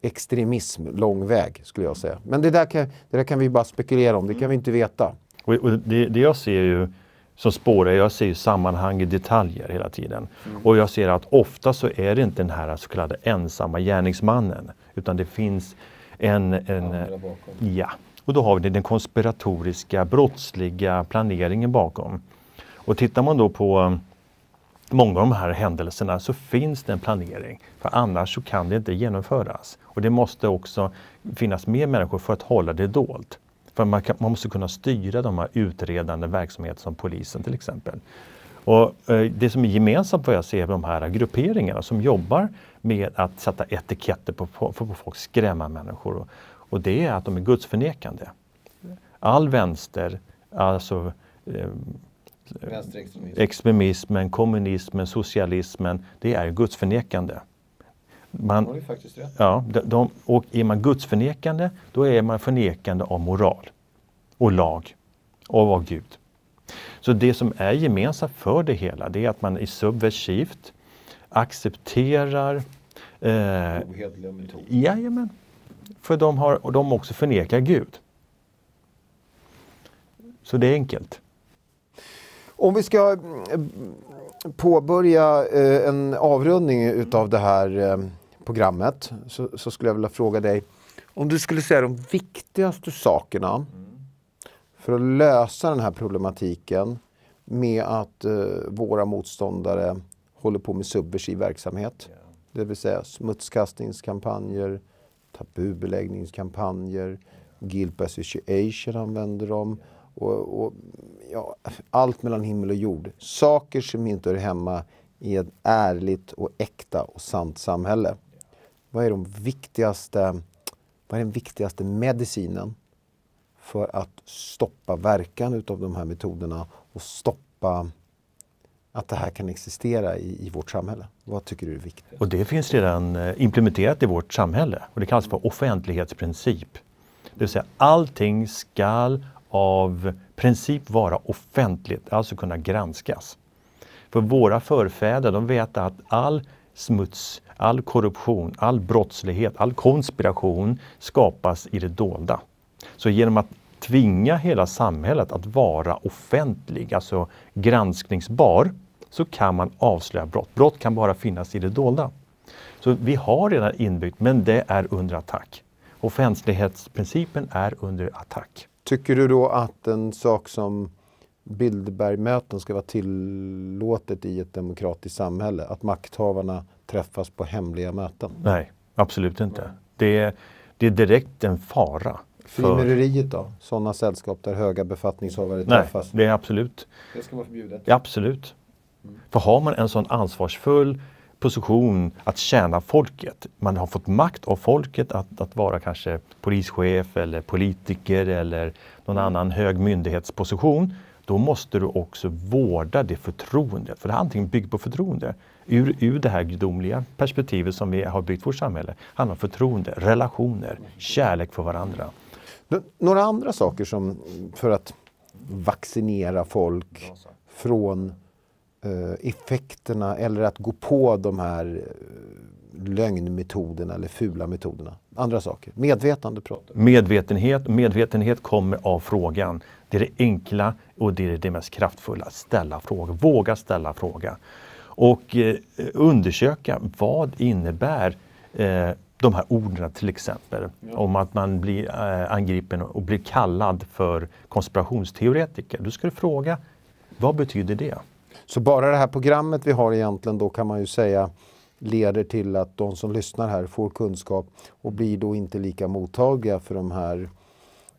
Speaker 1: extremism lång väg skulle jag säga. Men det där kan, det där kan vi bara spekulera om, det kan vi inte veta.
Speaker 2: Och, det, det jag ser ju som spårar, jag ser ju sammanhang i detaljer hela tiden. Mm. Och jag ser att ofta så är det inte den här så kallade ensamma gärningsmannen, utan det finns en... en ja, och då har vi den konspiratoriska, brottsliga planeringen bakom. Och tittar man då på många av de här händelserna så finns det en planering. För annars så kan det inte genomföras. Och det måste också finnas mer människor för att hålla det dolt. För man, kan, man måste kunna styra de här utredande verksamheterna, som polisen till exempel. Och, eh, det som är gemensamt vad jag ser är de här grupperingarna som jobbar med att sätta etiketter på, på, på folk, skrämma människor. Och, och det är att de är gudsförnekande. All vänster, alltså eh, extremismen, kommunismen, socialismen, det är gudsförnekande. Man, har faktiskt rätt. Ja, de, de, och är man gudsförnekande, då är man förnekande av moral och lag och av Gud. Så det som är gemensamt för det hela, det är att man är subversivt, accepterar Eh, Ohederliga metoder? Jajamän. För de, har, de också förnekar Gud. Så det är enkelt.
Speaker 1: Om vi ska eh, påbörja eh, en avrundning utav det här eh, programmet så, så, skulle jag vilja fråga dig om du skulle säga de viktigaste sakerna mm. för att lösa den här problematiken med att eh, våra motståndare håller på med subversiv verksamhet. Yeah. Det vill säga smutskastningskampanjer, tabubeläggningskampanjer, guilt by association använder de. Och, och ja, allt mellan himmel och jord. Saker som inte hör hemma i ett ärligt och äkta och sant samhälle vad är, de viktigaste, vad är den viktigaste medicinen för att stoppa verkan utav de här metoderna och stoppa att det här kan existera i, i, vårt samhälle?
Speaker 2: Vad tycker du är viktigt? Och det finns redan eh, implementerat i vårt samhälle och det kallas för offentlighetsprincip. Det vill säga allting skall av princip vara offentligt, alltså kunna granskas. För våra förfäder, de vet att all smuts, all korruption, all brottslighet, all konspiration skapas i det dolda. Så genom att tvinga hela samhället att vara offentlig, alltså granskningsbar, så kan man avslöja brott. Brott kan bara finnas i det dolda. Så vi har redan inbyggt, men det är under attack. Offentlighetsprincipen är under attack.
Speaker 1: Tycker du då att en sak som Bilderbergmöten ska vara tillåtet i ett demokratiskt samhälle. Att makthavarna träffas på hemliga möten. Nej,
Speaker 2: absolut inte. Det är, det är direkt en fara. Frimureriet då? Sådana sällskap där höga befattningshavare Nej, träffas? Nej, det är absolut. Det ska vara förbjudet? Ja, absolut. Mm. För har man en sån ansvarsfull position att tjäna folket, man har fått makt av folket att, att vara kanske polischef eller politiker eller någon annan hög myndighetsposition då måste du också vårda det förtroendet. För det är antingen byggt på förtroende, ur, ur det här gudomliga perspektivet som vi har byggt vårt samhälle, handlar om förtroende, relationer, kärlek för varandra. Några andra saker som för att
Speaker 1: vaccinera folk från Eh, effekterna eller att gå på de här eh, lögnmetoderna eller fula metoderna. Andra saker. Medvetande pratar
Speaker 2: Medvetenhet. Medvetenhet kommer av frågan. Det är det enkla och det är det mest kraftfulla. Ställa frågor. Våga ställa fråga. Och eh, undersöka vad innebär eh, de här orden till exempel. Ja. Om att man blir eh, angripen och blir kallad för konspirationsteoretiker. Då ska du fråga, vad betyder det?
Speaker 1: Så bara det här programmet vi har egentligen då kan man ju säga leder till att de som lyssnar här får kunskap och blir då inte lika mottagliga för de här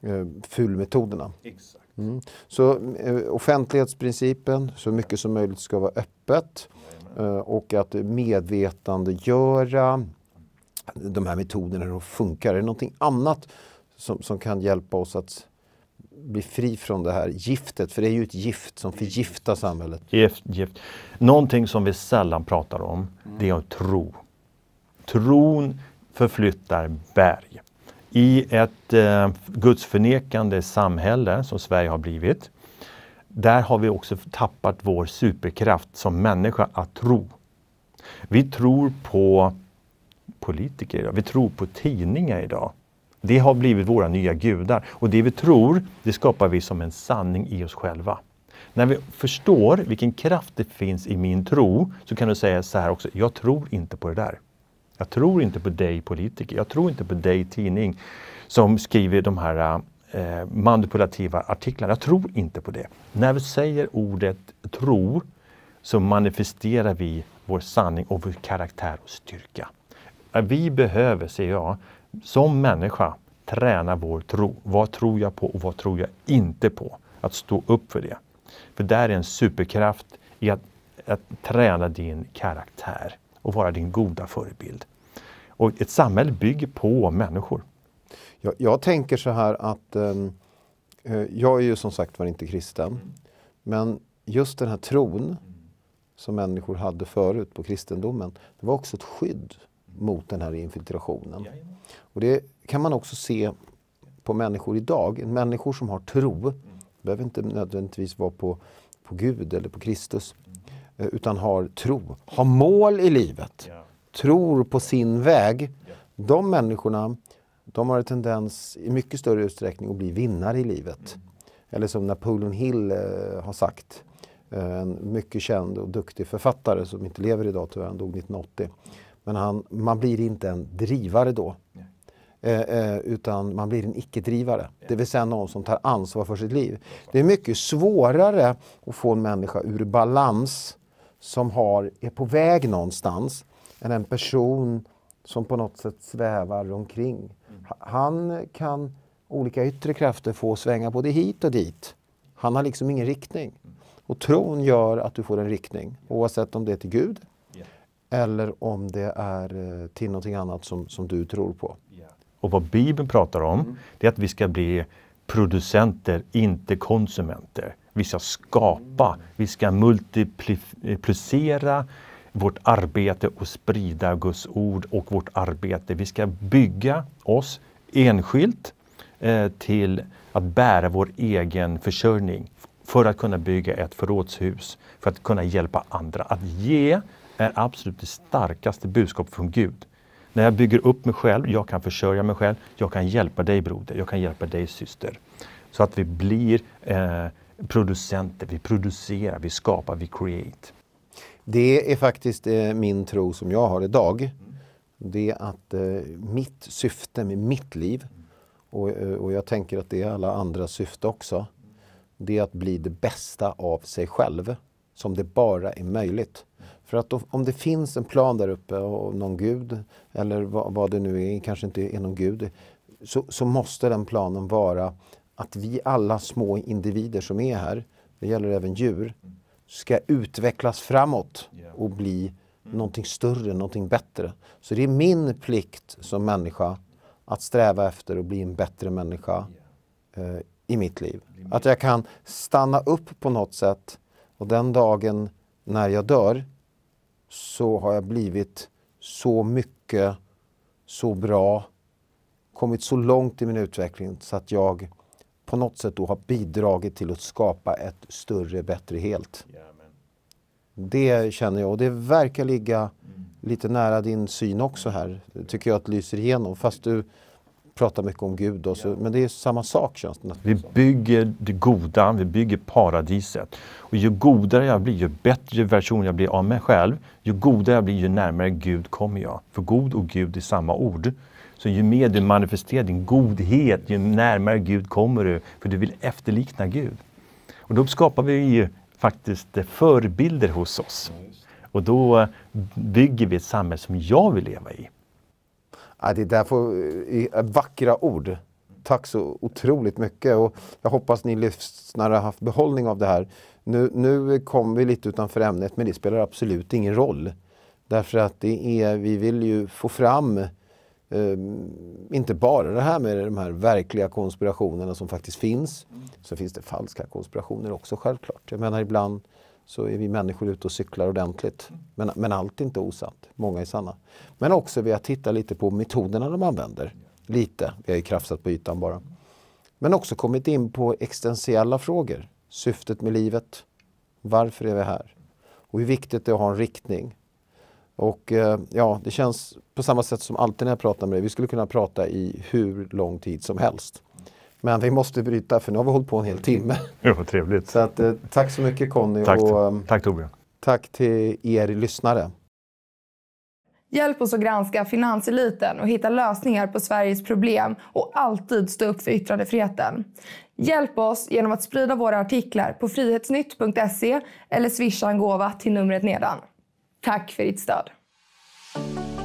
Speaker 1: eh, fulmetoderna. Mm. Så eh, offentlighetsprincipen, så mycket som möjligt ska vara öppet eh, och att medvetandegöra de här metoderna hur de funkar. Är det någonting annat som, som kan hjälpa oss att bli fri från det här giftet?
Speaker 2: För det är ju ett gift som förgiftar samhället. Gift, gift. Någonting som vi sällan pratar om, mm. det är att tro. Tron förflyttar berg. I ett eh, gudsförnekande samhälle som Sverige har blivit, där har vi också tappat vår superkraft som människa att tro. Vi tror på politiker idag, vi tror på tidningar idag. Det har blivit våra nya gudar och det vi tror, det skapar vi som en sanning i oss själva. När vi förstår vilken kraft det finns i min tro så kan du säga så här också, jag tror inte på det där. Jag tror inte på dig politiker, jag tror inte på dig tidning som skriver de här eh, manipulativa artiklarna. Jag tror inte på det. När vi säger ordet tro så manifesterar vi vår sanning och vår karaktär och styrka. Vi behöver, säger jag, som människa träna vår tro. Vad tror jag på och vad tror jag inte på? Att stå upp för det. För där är en superkraft i att, att träna din karaktär och vara din goda förebild. Och ett samhälle bygger på människor.
Speaker 1: Jag, jag tänker så här att ehm, eh, jag är ju som sagt var inte kristen. Men just den här tron som människor hade förut på kristendomen, det var också ett skydd mot den här infiltrationen. Och det kan man också se på människor idag. Människor som har tro, mm. behöver inte nödvändigtvis vara på, på Gud eller på Kristus, mm. eh, utan har tro, har mål i livet, tror på sin väg. De människorna, de har en tendens i mycket större utsträckning att bli vinnare i livet. Mm. Eller som Napoleon Hill eh, har sagt, eh, en mycket känd och duktig författare som inte lever idag tyvärr, han dog 1980. Men han, man blir inte en drivare då. Eh, eh, utan man blir en icke-drivare. Det vill säga någon som tar ansvar för sitt liv. Det är mycket svårare att få en människa ur balans som har, är på väg någonstans än en person som på något sätt svävar omkring. Mm. Han kan olika yttre krafter få svänga både hit och dit. Han har liksom ingen riktning. Mm. Och tron gör att du får en riktning, oavsett om det är till Gud eller om det är eh, till någonting annat som, som du tror på.
Speaker 2: Och vad Bibeln pratar om, mm. det är att vi ska bli producenter, inte konsumenter. Vi ska skapa, mm. vi ska multiplicera vårt arbete och sprida Guds ord och vårt arbete. Vi ska bygga oss enskilt eh, till att bära vår egen försörjning för att kunna bygga ett förrådshus, för att kunna hjälpa andra. Att ge är absolut det starkaste budskapet från Gud. När jag bygger upp mig själv, jag kan försörja mig själv, jag kan hjälpa dig broder, jag kan hjälpa dig syster. Så att vi blir eh, producenter, vi producerar, vi skapar, vi create.
Speaker 1: Det är faktiskt eh, min tro som jag har idag. Det är att eh, mitt syfte med mitt liv, och, eh, och jag tänker att det är alla andras syfte också, det är att bli det bästa av sig själv som det bara är möjligt. För att om det finns en plan där uppe och någon gud, eller vad, vad det nu är, kanske inte är någon gud, så, så, måste den planen vara att vi alla små individer som är här, det gäller även djur, ska utvecklas framåt och bli mm. någonting större, någonting bättre. Så det är min plikt som människa att sträva efter att bli en bättre människa eh, i mitt liv. Att jag kan stanna upp på något sätt och den dagen när jag dör så har jag blivit så mycket, så bra, kommit så långt i min utveckling så att jag på något sätt då har bidragit till att skapa ett större, bättre helt. det känner jag och det verkar ligga mm. lite nära din syn också här, tycker jag att lyser igenom. Fast du pratar mycket om Gud. Och så, ja. Men det är
Speaker 2: samma sak känns det Vi bygger det goda, vi bygger paradiset. Och ju godare jag blir, ju bättre version jag blir av mig själv, ju godare jag blir, ju närmare Gud kommer jag. För god och Gud är samma ord. Så ju mer du manifesterar din godhet, ju närmare Gud kommer du, för du vill efterlikna Gud. Och då skapar vi ju faktiskt eh, förebilder hos oss. Och då eh, bygger vi ett samhälle som jag vill leva i. Ja, det där får, eh, eh, vackra
Speaker 1: ord. Tack så otroligt mycket och jag hoppas ni lyssnare har haft behållning av det här. Nu, nu kom vi lite utanför ämnet men det spelar absolut ingen roll. Därför att det är, vi vill ju få fram eh, inte bara det här med de här verkliga konspirationerna som faktiskt finns. Så finns det falska konspirationer också självklart. Jag menar ibland så är vi människor ute och cyklar ordentligt. Men, men allt är inte osant. Många är sanna. Men också vi har tittat lite på metoderna de använder. Lite. Vi har ju krafsat på ytan bara. Men också kommit in på existentiella frågor. Syftet med livet. Varför är vi här? Och hur viktigt det är att ha en riktning. Och eh, ja, det känns på samma sätt som alltid när jag pratar med dig. Vi skulle kunna prata i hur lång tid som helst. Men vi måste bryta för nu har vi hållit på en hel timme. Jo, trevligt. Så att, eh, tack så mycket Conny. Tack, och, eh, tack Torbjörn. Tack till er lyssnare.
Speaker 2: Hjälp oss att granska finanseliten och hitta lösningar på Sveriges problem
Speaker 1: och alltid stå upp för yttrandefriheten. Hjälp oss genom att sprida våra artiklar på
Speaker 2: frihetsnytt.se eller swisha en gåva till numret nedan. Tack för ditt stöd.